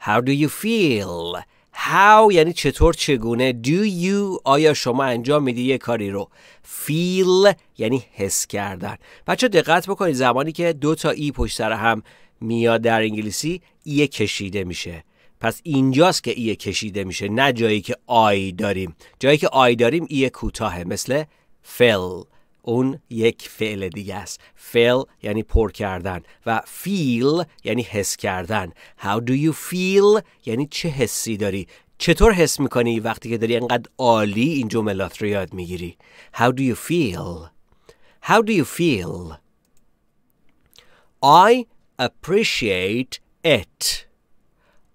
how do you feel How یعنی چطور چگونه Do you آیا شما انجام میدی یه کاری رو Feel یعنی حس کردن بچه دقت بکنید زمانی که دو تا ای پشت سر هم میاد در انگلیسی ایه کشیده میشه پس اینجاست که ایه کشیده میشه نه جایی که آی داریم جایی که آی داریم ایه کوتاهه مثل fill اون یک فعل دیگه است فعل یعنی پر کردن و فیل یعنی حس کردن how do you feel یعنی چه حسی داری چطور حس میکنی وقتی که داری انقدر عالی این جملات رو یاد میگیری how do you feel how do you feel I appreciate it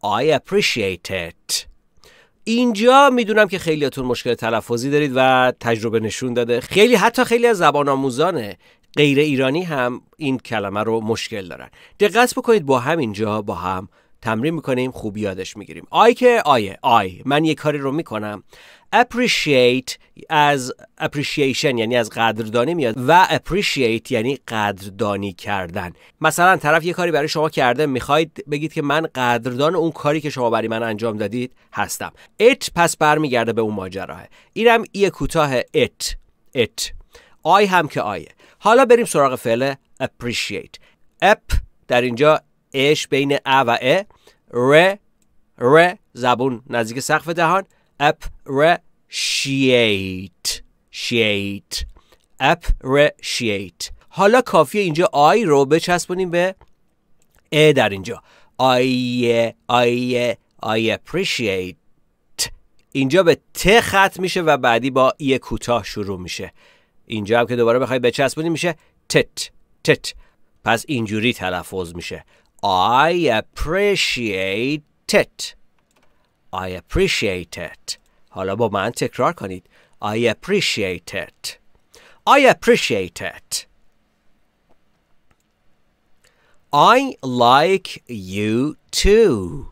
I appreciate it اینجا میدونم که خیلیاتون مشکل تلفظی دارید و تجربه نشون داده خیلی حتی خیلی از زبان آموزان غیر ایرانی هم این کلمه رو مشکل دارن دقت بکنید با هم اینجا با هم تمرین میکنیم خوب یادش میگیریم آی که آیه آی من یه کاری رو میکنم appreciate از appreciation یعنی از قدردانی میاد و appreciate یعنی قدردانی کردن مثلا طرف یه کاری برای شما کرده میخواید بگید که من قدردان اون کاری که شما برای من انجام دادید هستم it پس برمیگرده به اون ماجراه اینم یه کوتاه it it آی هم که آیه حالا بریم سراغ فعل appreciate اپ در اینجا اش بین ا و ا ر ر زبون نزدیک سقف دهان appreciate appreciate حالا کافیه اینجا آی رو بچسبونیم به ای در اینجا آی، آی، آی appreciate اینجا به ت ختم میشه و بعدی با ای کوتاه شروع میشه اینجا هم که دوباره بخوای بچسبونی میشه تت تت پس اینجوری تلفظ میشه I appreciate it I appreciate it. حالا با من تکرار کنید. I appreciate it. I appreciate it. I like you too.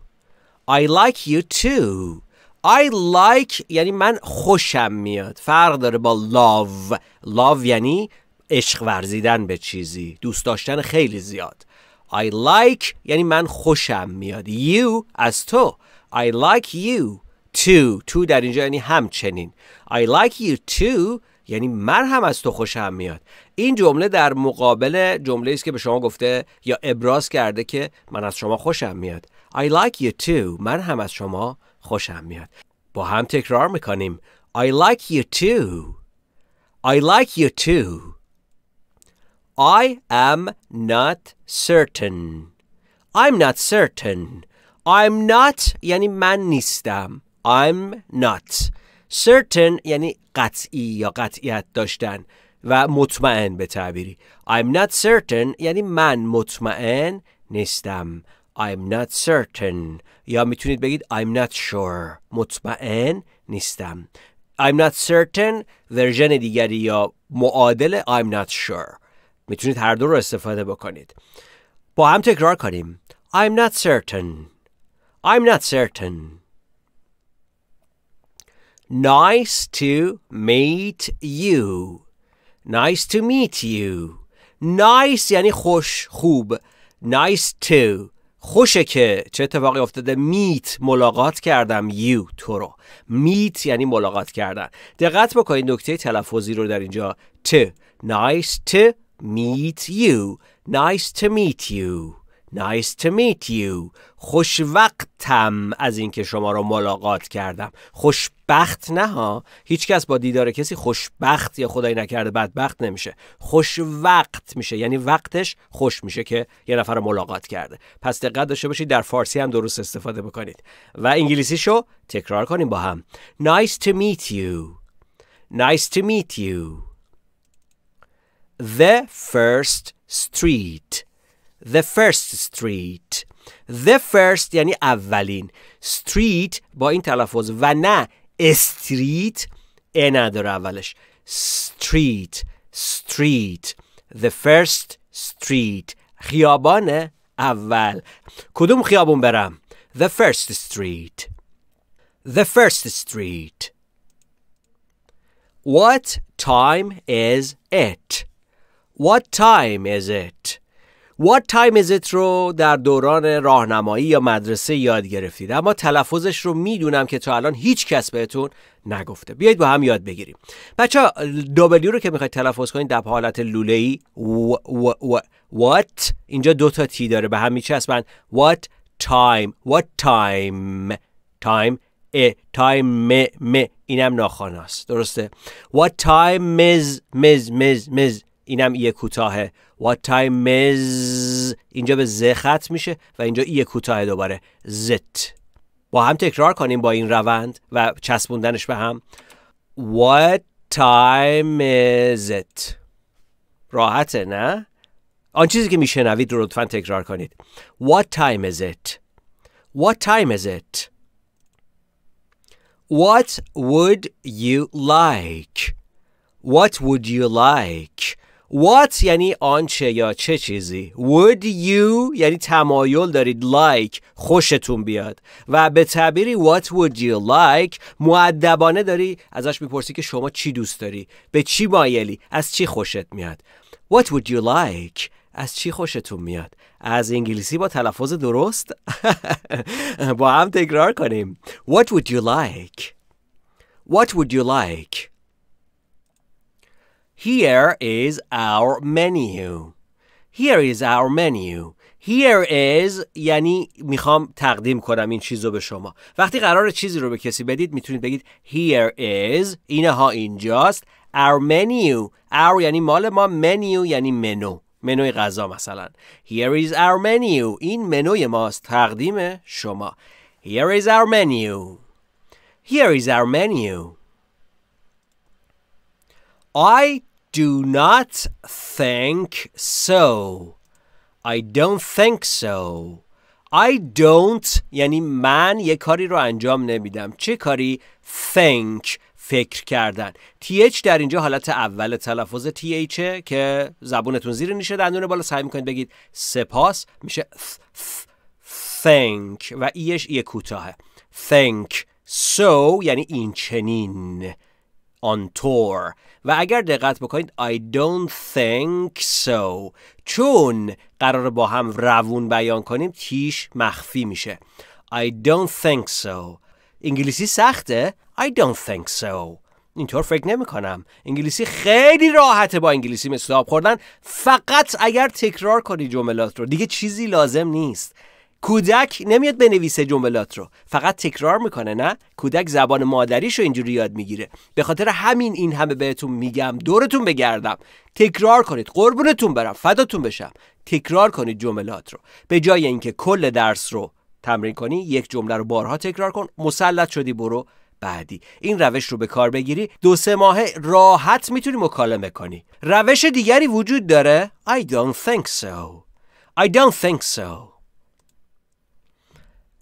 I like you too. I like یعنی من خوشم میاد. فرق داره با love. love یعنی عشق ورزیدن به چیزی. دوست داشتن خیلی زیاد. I like یعنی من خوشم میاد. You از تو. I like you too. تو در اینجا یعنی همچنین I like you too یعنی من هم از تو خوشم میاد این جمله در مقابل جمله است که به شما گفته یا ابراز کرده که من از شما خوشم میاد I like you too من هم از شما خوشم میاد با هم تکرار میکنیم I like you too I like you too I am not certain I'm not certain I'm not یعنی من نیستم I'm not certain یعنی قطعی یا قطعیت داشتن و مطمئن به تعبیری I'm not certain یعنی من مطمئن نیستم I'm not certain یا میتونید بگید I'm not sure مطمئن نیستم I'm not certain ورژن دیگری یا معادل I'm not sure میتونید هر دو رو استفاده بکنید با هم تکرار کنیم I'm not certain I'm not certain. Nice to meet you. Nice to meet you. Nice یعنی خوش خوب. Nice to خوشه که چه اتفاقی افتاده میت ملاقات کردم یو تو رو میت یعنی ملاقات کردن دقت بکنید نکته تلفظی رو در اینجا to nice to meet you nice to meet you nice to meet you خوش از اینکه شما رو ملاقات کردم خوشبخت نه ها هیچکس با دیدار کسی خوشبخت یا خدای نکرده بدبخت نمیشه خوش وقت میشه یعنی وقتش خوش میشه که یه نفر رو ملاقات کرده پس دقت داشته باشید در فارسی هم درست استفاده بکنید و انگلیسیشو تکرار کنیم با هم nice to meet you nice to meet you the first street the first street the first یعنی اولین street با این تلفظ و نه street ا نداره اولش street street the first street خیابان اول کدوم خیابون برم the first street the first street what time is it what time is it What time is it رو در دوران راهنمایی یا مدرسه یاد گرفتید اما تلفظش رو میدونم که تا الان هیچ کس بهتون نگفته بیایید با هم یاد بگیریم بچه ها رو که میخواید تلفظ کنید در حالت لوله ای what اینجا دو تا تی داره به هم میچسبن what time what time time ا تایم م اینم ناخواناست درسته what time is مز مز مز اینم یه کوتاهه What time is اینجا به ز خط میشه و اینجا ای کوتاه دوباره زت با هم تکرار کنیم با این روند و چسبوندنش به هم What time is it راحته نه آن چیزی که میشنوید رو لطفا تکرار کنید What time is it What time is it What would you like What would you like What یعنی آنچه یا چه چیزی Would you یعنی تمایل دارید like خوشتون بیاد و به تعبیری What would you like معدبانه داری ازش میپرسی که شما چی دوست داری به چی مایلی از چی خوشت میاد What would you like از چی خوشتون میاد از انگلیسی با تلفظ درست با هم تکرار کنیم What would you like What would you like Here is our menu. Here is our menu. Here is یعنی میخوام تقدیم کنم این چیز رو به شما وقتی قرار چیزی رو به کسی بدید میتونید بگید Here is اینها اینجاست Our menu Our یعنی مال ما menu یعنی منو منوی غذا مثلا Here is our menu این منوی ماست تقدیم شما Here is our menu Here is our menu I do not think so I don't think so I don't یعنی من یه کاری رو انجام نمیدم چه کاری think فکر کردن TH در اینجا حالت اول تلفظ TH که زبونتون زیر نیشه دندون بالا سعی میکنید بگید سپاس میشه think و ایش یه کوتاهه think so یعنی این چنین on tour و اگر دقت بکنید I don't think so چون قرار با هم روون بیان کنیم تیش مخفی میشه I don't think so انگلیسی سخته I don't think so اینطور فکر نمی کنم انگلیسی خیلی راحته با انگلیسی مثل خوردن فقط اگر تکرار کنی جملات رو دیگه چیزی لازم نیست کودک نمیاد بنویسه جملات رو فقط تکرار میکنه نه کودک زبان مادریش رو اینجوری یاد میگیره به خاطر همین این همه بهتون میگم دورتون بگردم تکرار کنید قربونتون برم فداتون بشم تکرار کنید جملات رو به جای اینکه کل درس رو تمرین کنی یک جمله رو بارها تکرار کن مسلط شدی برو بعدی این روش رو به کار بگیری دو سه ماه راحت میتونی مکالمه کنی روش دیگری وجود داره I don't think so I don't think so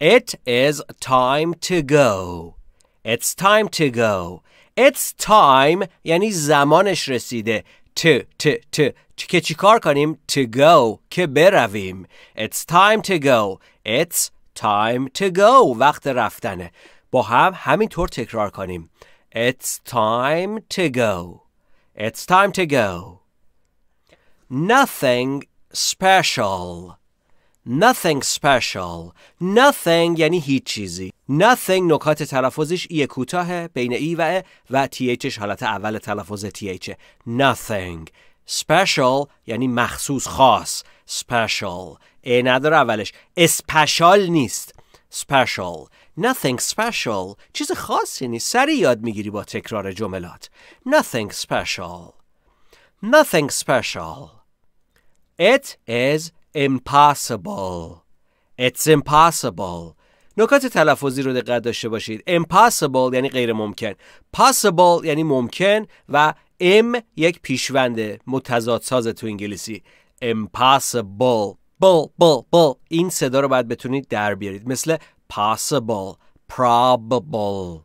It is time to go. It's time to go. It's time یعنی زمانش رسیده. To, to, to. که چیکار کنیم؟ To go. که برویم. It's time to go. It's time to go. وقت رفتنه. با هم همینطور تکرار کنیم. It's time to go. It's time to go. Nothing special. nothing special nothing یعنی هیچ چیزی nothing نکات تلفظش ای کوتاه بین ای و ای و حالت اول تلفظ تیچه nothing special یعنی مخصوص خاص special ای نداره اولش special نیست special nothing special چیز خاصی نیست سری یاد میگیری با تکرار جملات nothing special nothing special it is impossible it's impossible نکات تلفظی رو دقت داشته باشید impossible یعنی غیر ممکن possible یعنی ممکن و m یک پیشوند متضاد ساز تو انگلیسی impossible بل بل بل این صدا رو باید بتونید در بیارید مثل possible probable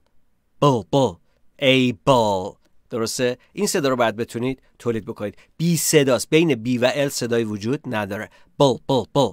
بل بل able درسته این صدا رو باید بتونید تولید بکنید بی صداست بین بی و ال صدایی وجود نداره بل بل بل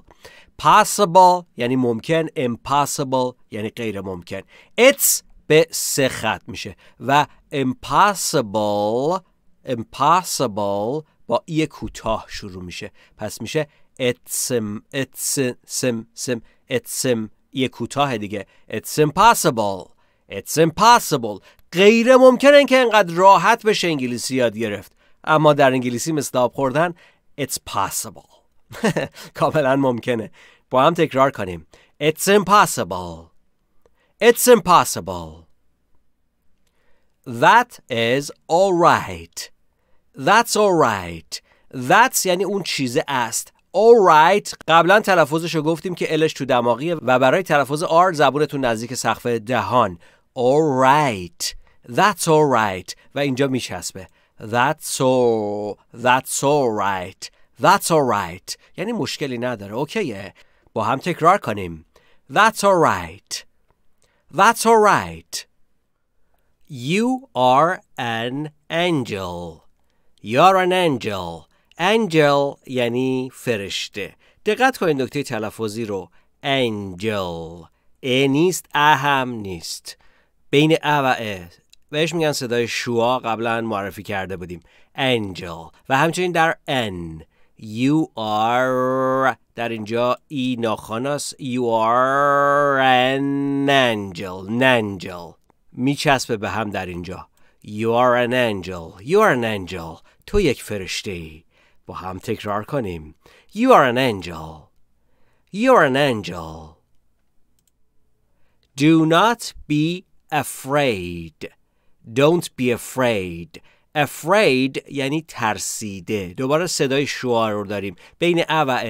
possible یعنی ممکن impossible یعنی غیر ممکن it's به سه خط میشه و impossible impossible با ای e کوتاه شروع میشه پس میشه it's it's سم سم it's ای e کوتاه دیگه it's impossible It's impossible. غیر ممکنه که انقدر راحت بشه انگلیسی یاد گرفت. اما در انگلیسی مثل آب خوردن It's possible. کاملا ممکنه. با هم تکرار کنیم. It's impossible. It's impossible. That is all right. That's all right. That's یعنی اون چیز است. All right قبلا تلفظش رو گفتیم که الش تو دماغیه و برای تلفظ آر زبونتون نزدیک سقف دهان. All right, that's all right. و اینجا میچسبه that's all that's all right, that's all right. یعنی مشکلی نداره اوکیه با هم تکرار کنیم that's all right, that's all right. You are an angel. You're an angel. Angel یعنی فرشته. دقت کنید نکته تلفظی رو. Angel. ا نیست اهم نیست. بین ا و ا بهش میگن صدای شوا قبلا معرفی کرده بودیم انجل و همچنین در ان یو are در اینجا ای یو You are an angel ننجل. میچسبه به هم در اینجا You are an angel You are ان angel تو یک فرشته با هم تکرار کنیم You are an angel You are an angel Do not be afraid Don't be afraid Afraid یعنی ترسیده دوباره صدای شعار رو داریم بین ا و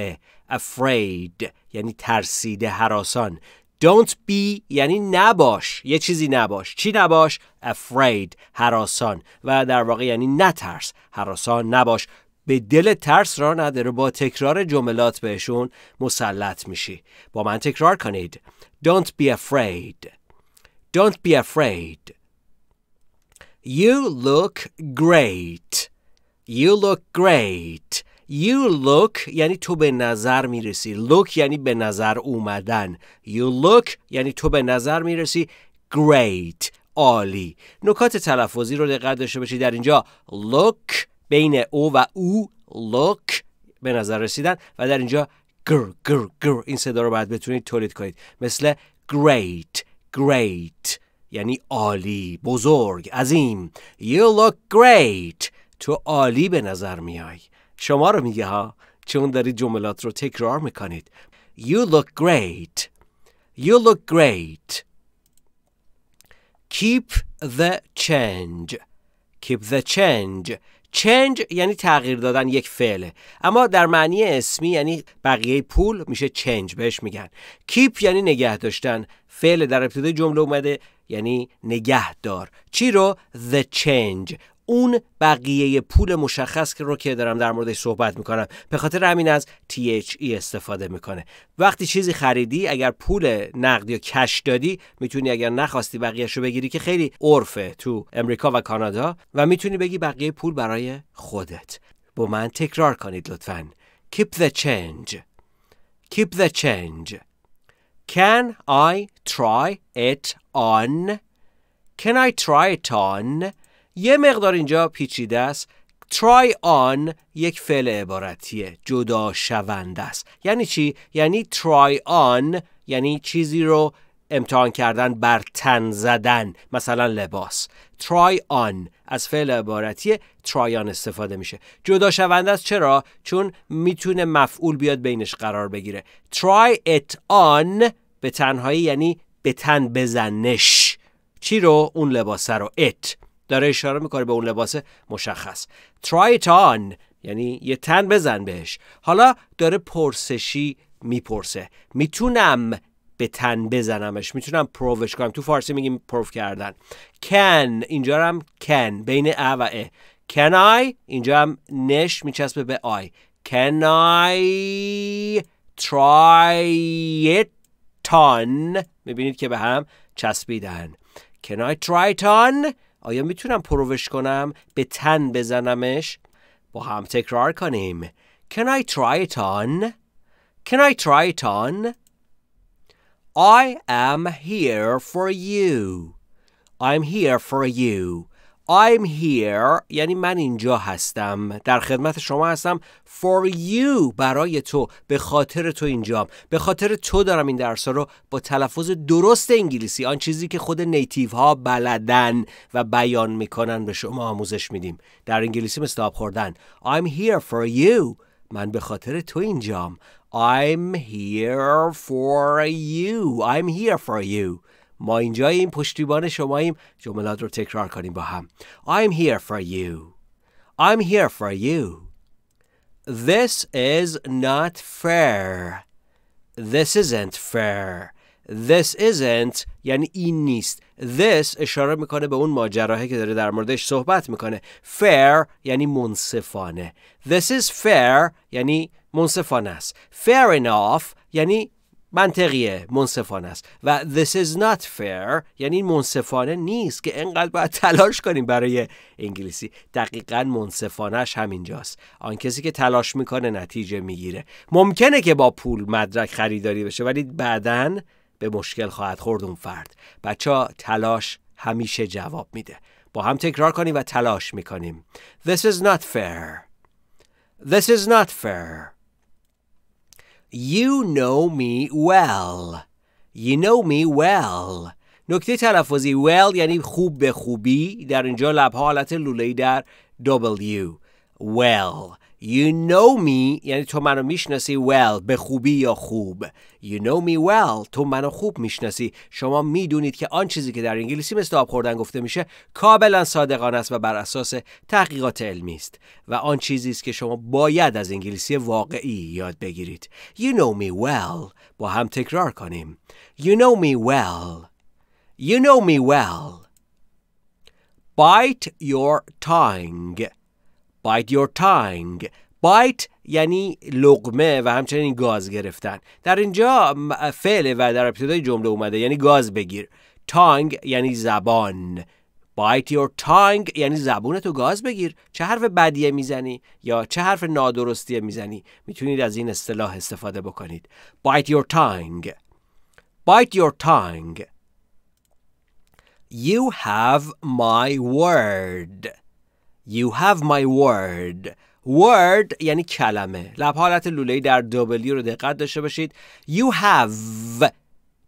یعنی ترسیده حراسان Don't be یعنی نباش یه چیزی نباش چی نباش؟ Afraid حراسان و در واقع یعنی نترس حراسان نباش به دل ترس را نداره با تکرار جملات بهشون مسلط میشی با من تکرار کنید Don't be afraid Don't be afraid. You look great. You look great. You look یعنی تو به نظر میرسی. Look یعنی به نظر اومدن. You look یعنی تو به نظر میرسی. Great. عالی. نکات تلفظی رو دقت داشته باشید. در اینجا look بین او و او look به نظر رسیدن و در اینجا گر گر گر این صدا رو باید بتونید تولید کنید. مثل great great یعنی عالی بزرگ عظیم You look great تو عالی به نظر میای شما رو میگه ها چون دارید جملات رو تکرار میکنید You look great You look great Keep the change Keep the change چنج یعنی تغییر دادن یک فعله اما در معنی اسمی یعنی بقیه پول میشه چنج بهش میگن کیپ یعنی نگه داشتن فعل در ابتدای جمله اومده یعنی نگه دار چی رو the change اون بقیه پول مشخص رو که دارم در موردش صحبت میکنم به خاطر همین از THE استفاده میکنه وقتی چیزی خریدی اگر پول نقد یا کش دادی میتونی اگر نخواستی بقیهش رو بگیری که خیلی عرفه تو امریکا و کانادا و میتونی بگی بقیه پول برای خودت با من تکرار کنید لطفا Keep the change Keep the change Can I try it on? Can I try it on? یه مقدار اینجا پیچیده است try on یک فعل عبارتیه جدا شوند. است یعنی چی یعنی try on یعنی چیزی رو امتحان کردن بر تن زدن مثلا لباس try on از فعل عبارتی try on استفاده میشه جدا شوند است چرا چون میتونه مفعول بیاد بینش قرار بگیره try it on به تنهایی یعنی به تن بزنش چی رو اون لباسه رو it داره اشاره میکنه به اون لباس مشخص try it on یعنی یه تن بزن بهش حالا داره پرسشی میپرسه میتونم به تن بزنمش میتونم پروفش کنم تو فارسی میگیم پروف کردن can اینجا هم can بین ا و ا can I اینجا هم نش میچسبه به I can I try it on میبینید که به هم چسبیدن can I try it on آیا میتونم پروش کنم به تن بزنمش با هم تکرار کنیم Can I try it on? Can I try it on? I am here for you. I'm here for you. I'm here یعنی من اینجا هستم در خدمت شما هستم for you برای تو به خاطر تو اینجام به خاطر تو دارم این درس رو با تلفظ درست انگلیسی آن چیزی که خود نیتیو ها بلدن و بیان میکنن به شما آموزش میدیم در انگلیسی مثل خوردن I'm here for you من به خاطر تو اینجام I'm here for you I'm here for you ما اینجاییم پشتیبان شماییم جملات رو تکرار کنیم با هم I'm here for you I'm here for you This is not fair This isn't fair This isn't یعنی این نیست This اشاره میکنه به اون ماجراهه که داره در موردش صحبت میکنه Fair یعنی منصفانه This is fair یعنی منصفانه است Fair enough یعنی منطقیه منصفانه است و this is not fair یعنی منصفانه نیست که انقدر باید تلاش کنیم برای انگلیسی دقیقا منصفانهش همینجاست آن کسی که تلاش میکنه نتیجه میگیره ممکنه که با پول مدرک خریداری بشه ولی بعدا به مشکل خواهد خورد اون فرد بچه تلاش همیشه جواب میده با هم تکرار کنیم و تلاش میکنیم This is not fair This is not fair You know me well. You know me well. نکته تلفظی well یعنی خوب به خوبی در اینجا لبها حالت لوله‌ای در W. Well. You know me یعنی تو منو میشناسی well به خوبی یا خوب You know me well تو منو خوب میشناسی شما میدونید که آن چیزی که در انگلیسی مثل آب خوردن گفته میشه کابلا صادقانه است و بر اساس تحقیقات علمی است و آن چیزی است که شما باید از انگلیسی واقعی یاد بگیرید You know me well با هم تکرار کنیم You know me well You know me well Bite your tongue bite your tongue bite یعنی لقمه و همچنین گاز گرفتن در اینجا فعله و در ابتدای جمله اومده یعنی گاز بگیر تانگ یعنی زبان bite your tongue یعنی زبونتو گاز بگیر چه حرف بدیه میزنی یا چه حرف نادرستیه میزنی میتونید از این اصطلاح استفاده بکنید bite your tongue bite your tongue you have my word You have my word word یعنی کلمه لب حالت لوله‌ای در دبلیو رو دقت داشته باشید you have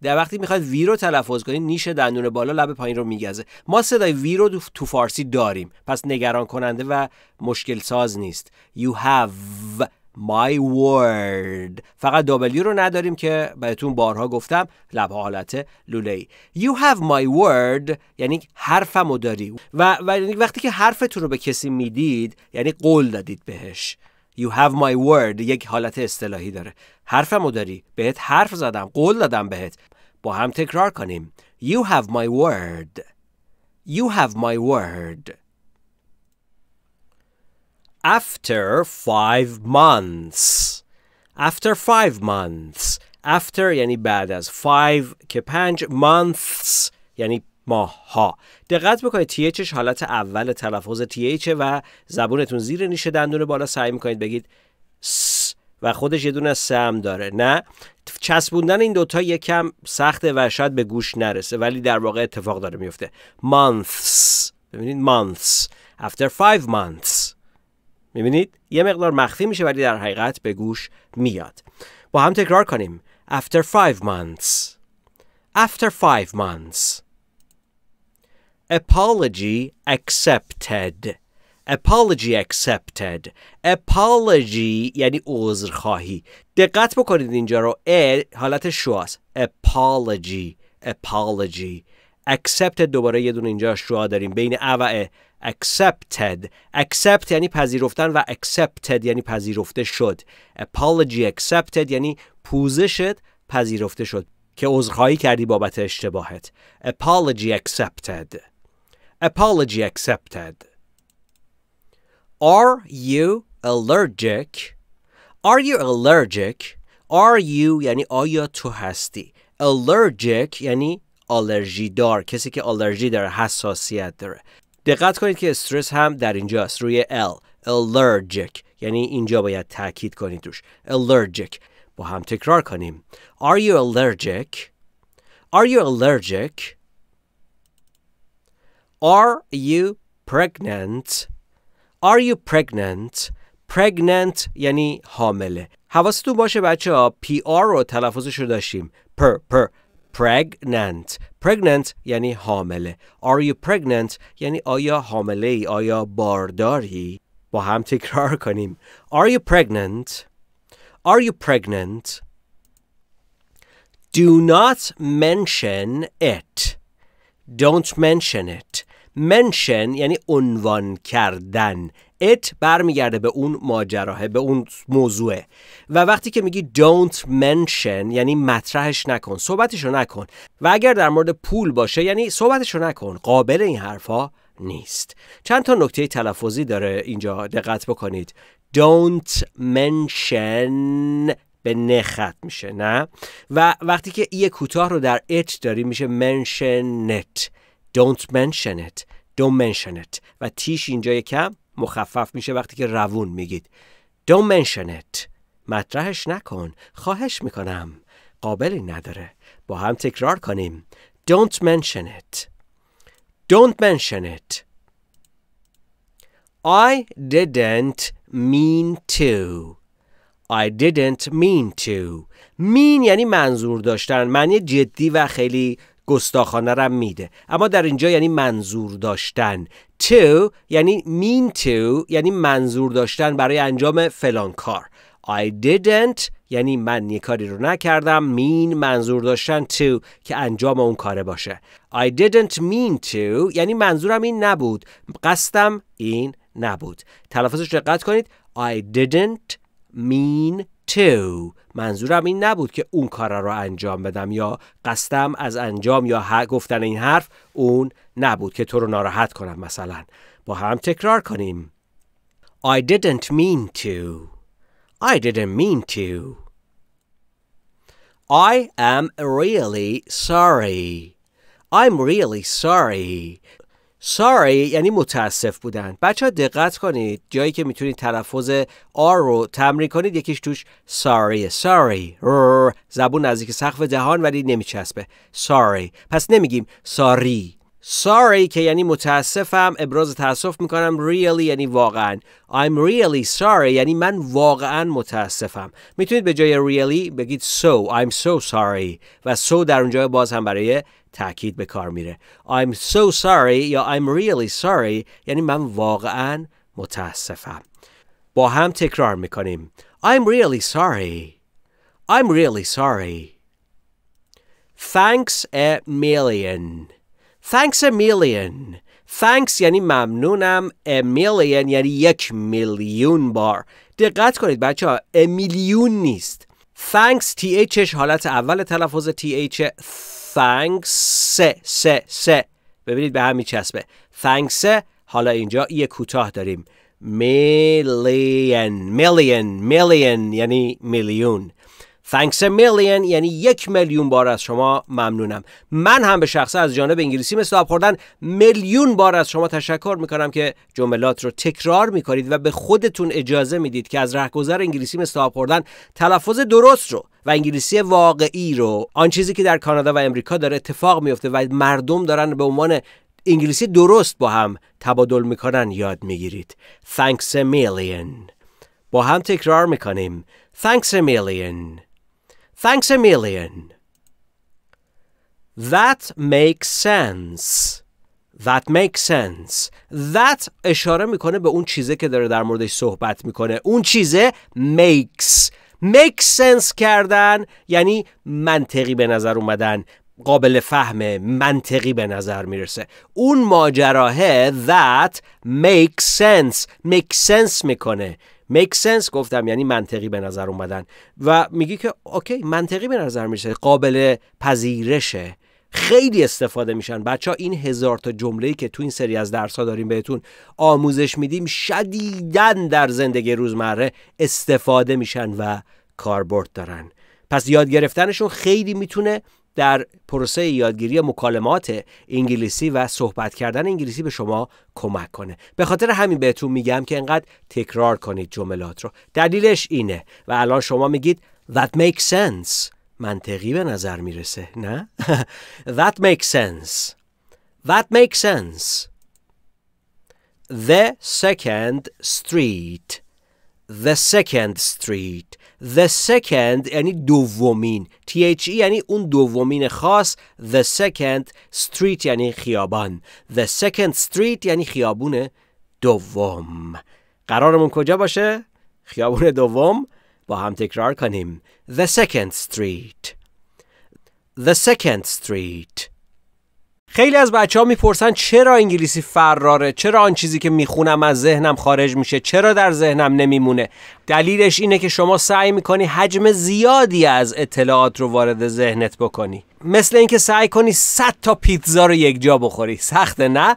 در وقتی میخواید وی رو تلفظ کنید نیش دندون بالا لب پایین رو میگزه ما صدای وی رو تو فارسی داریم پس نگران کننده و مشکل ساز نیست you have My word فقط W رو نداریم که بهتون بارها گفتم لب حالت لوله ای You have my word یعنی حرفم رو داری و, و یعنی وقتی که حرفتون رو به کسی میدید یعنی قول دادید بهش You have my word یک حالت اصطلاحی داره حرفم رو داری بهت حرف زدم قول دادم بهت با هم تکرار کنیم You have my word You have my word after five months after five months after یعنی بعد از five که پنج months یعنی ماه ها دقت بکنید چش حالت اول تلفظ تیچه و زبونتون زیر نیشه دندون بالا سعی میکنید بگید س و خودش یه دونه سم داره نه چسبوندن این دوتا یکم سخته و شاید به گوش نرسه ولی در واقع اتفاق داره میفته months ببینید months after five months میبینید یه مقدار مخفی میشه ولی در حقیقت به گوش میاد با هم تکرار کنیم after five months after five months apology accepted apology accepted apology یعنی عذرخواهی دقت بکنید اینجا رو ا حالت شواست apology apology accepted دوباره یه دونه اینجا شوا داریم بین ا و accepted accept یعنی پذیرفتن و accepted یعنی پذیرفته شد apology accepted یعنی پوزشت پذیرفته شد که عذرخواهی کردی بابت اشتباهت apology accepted apology accepted are you allergic are you allergic are you یعنی آیا تو هستی allergic یعنی آلرژی دار کسی که آلرژی داره حساسیت داره دقت کنید که استرس هم در اینجاست روی ال. allergic یعنی اینجا باید تاکید کنید روش. allergic با هم تکرار کنیم Are you allergic? Are you allergic? Are you pregnant? Are you pregnant? Pregnant یعنی حامله. حواستون باشه بچه ها پی آر رو تلفظش رو داشتیم. پر پر pregnant pregnant یعنی حامله are you pregnant یعنی آیا حامله ای آیا بارداری با هم تکرار کنیم are you pregnant are you pregnant do not mention it don't mention it منشن یعنی عنوان کردن ات برمیگرده به اون ماجراه به اون موضوع. و وقتی که میگی don't mention یعنی مطرحش نکن صحبتشو نکن و اگر در مورد پول باشه یعنی صحبتشو نکن قابل این حرفها نیست چند تا نکته تلفظی داره اینجا دقت بکنید don't mention به نه میشه نه و وقتی که ای کوتاه رو در ات داری میشه نت don't mention it don't mention it و تیش اینجا یکم مخفف میشه وقتی که روون میگید don't mention it مطرحش نکن خواهش میکنم قابلی نداره با هم تکرار کنیم don't mention it don't mention it I didn't mean to I didn't mean to mean یعنی منظور داشتن معنی جدی و خیلی گستاخانه رم میده اما در اینجا یعنی منظور داشتن تو یعنی مین تو یعنی منظور داشتن برای انجام فلان کار I didn't یعنی من یک کاری رو نکردم مین منظور داشتن تو که انجام اون کاره باشه I didn't mean to یعنی منظورم این نبود قصدم این نبود تلفظش دقت کنید I didn't mean to منظورم این نبود که اون کارا رو انجام بدم یا قصدم از انجام یا گفتن این حرف اون نبود که تو رو ناراحت کنم مثلا با هم تکرار کنیم I didn't mean to I didn't mean to I am really sorry I'm really sorry Sorry یعنی متاسف بودن بچه ها دقت کنید جایی که میتونید تلفظ آر رو تمرین کنید یکیش توش sorry sorry رر. زبون نزدیک سقف دهان ولی نمیچسبه sorry پس نمیگیم sorry sorry که یعنی متاسفم ابراز تاسف میکنم really یعنی واقعا I'm really sorry یعنی من واقعا متاسفم میتونید به جای really بگید so I'm so sorry و so در اونجا باز هم برای تاکید به کار میره I'm so sorry یا I'm really sorry یعنی من واقعا متاسفم با هم تکرار میکنیم I'm really sorry I'm really sorry Thanks a million Thanks a million Thanks یعنی ممنونم a million یعنی یک میلیون بار دقت کنید بچه ها a میلیون نیست Thanks THش حالت اول تلفظ TH thanks سه سه ببینید به هم میچسبه thanks حالا اینجا یه کوتاه داریم million million million یعنی میلیون thanks a million یعنی یک میلیون بار از شما ممنونم من هم به شخصه از جانب انگلیسی مثل آب خوردن میلیون بار از شما تشکر میکنم که جملات رو تکرار می میکنید و به خودتون اجازه میدید که از رهگذر انگلیسی مثل آب تلفظ درست رو و انگلیسی واقعی رو آن چیزی که در کانادا و امریکا داره اتفاق میفته و مردم دارن به عنوان انگلیسی درست با هم تبادل میکنن یاد میگیرید thanks a million با هم تکرار میکنیم thanks a million Thanks a That makes sense. That makes sense. That اشاره میکنه به اون چیزه که داره در موردش صحبت میکنه. اون چیزه makes. makes sense کردن یعنی منطقی به نظر اومدن. قابل فهم منطقی به نظر میرسه اون ماجراه that makes sense makes sense میکنه میک سنس گفتم یعنی منطقی به نظر اومدن و میگی که اوکی منطقی به نظر میشه قابل پذیرشه خیلی استفاده میشن بچه ها این هزار تا جمله که تو این سری از درس ها داریم بهتون آموزش میدیم شدیدن در زندگی روزمره استفاده میشن و کاربرد دارن پس یاد گرفتنشون خیلی میتونه در پروسه یادگیری مکالمات انگلیسی و صحبت کردن انگلیسی به شما کمک کنه به خاطر همین بهتون میگم که انقدر تکرار کنید جملات رو دلیلش اینه و الان شما میگید that makes sense منطقی به نظر میرسه نه that makes sense that makes sense the second street the second street the second یعنی دومین THE یعنی اون دومین خاص the second street یعنی خیابان the second street یعنی خیابون دوم قرارمون کجا باشه؟ خیابون دوم با هم تکرار کنیم the second street the second street خیلی از بچه ها میپرسن چرا انگلیسی فراره چرا آن چیزی که میخونم از ذهنم خارج میشه چرا در ذهنم نمیمونه دلیلش اینه که شما سعی میکنی حجم زیادی از اطلاعات رو وارد ذهنت بکنی مثل اینکه سعی کنی 100 تا پیتزا رو یک جا بخوری سخت نه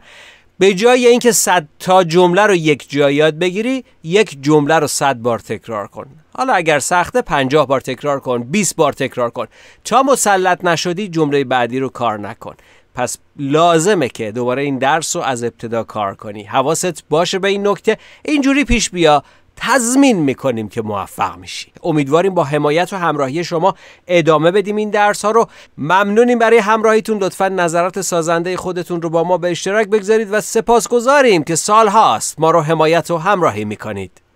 به جای اینکه 100 تا جمله رو یک جا یاد بگیری یک جمله رو 100 بار تکرار کن حالا اگر سخت 50 بار تکرار کن 20 بار تکرار کن تا مسلط نشدی جمله بعدی رو کار نکن پس لازمه که دوباره این درس رو از ابتدا کار کنی حواست باشه به این نکته اینجوری پیش بیا تضمین میکنیم که موفق میشی امیدواریم با حمایت و همراهی شما ادامه بدیم این درس ها رو ممنونیم برای همراهیتون لطفا نظرات سازنده خودتون رو با ما به اشتراک بگذارید و سپاسگزاریم که سال هاست ما رو حمایت و همراهی میکنید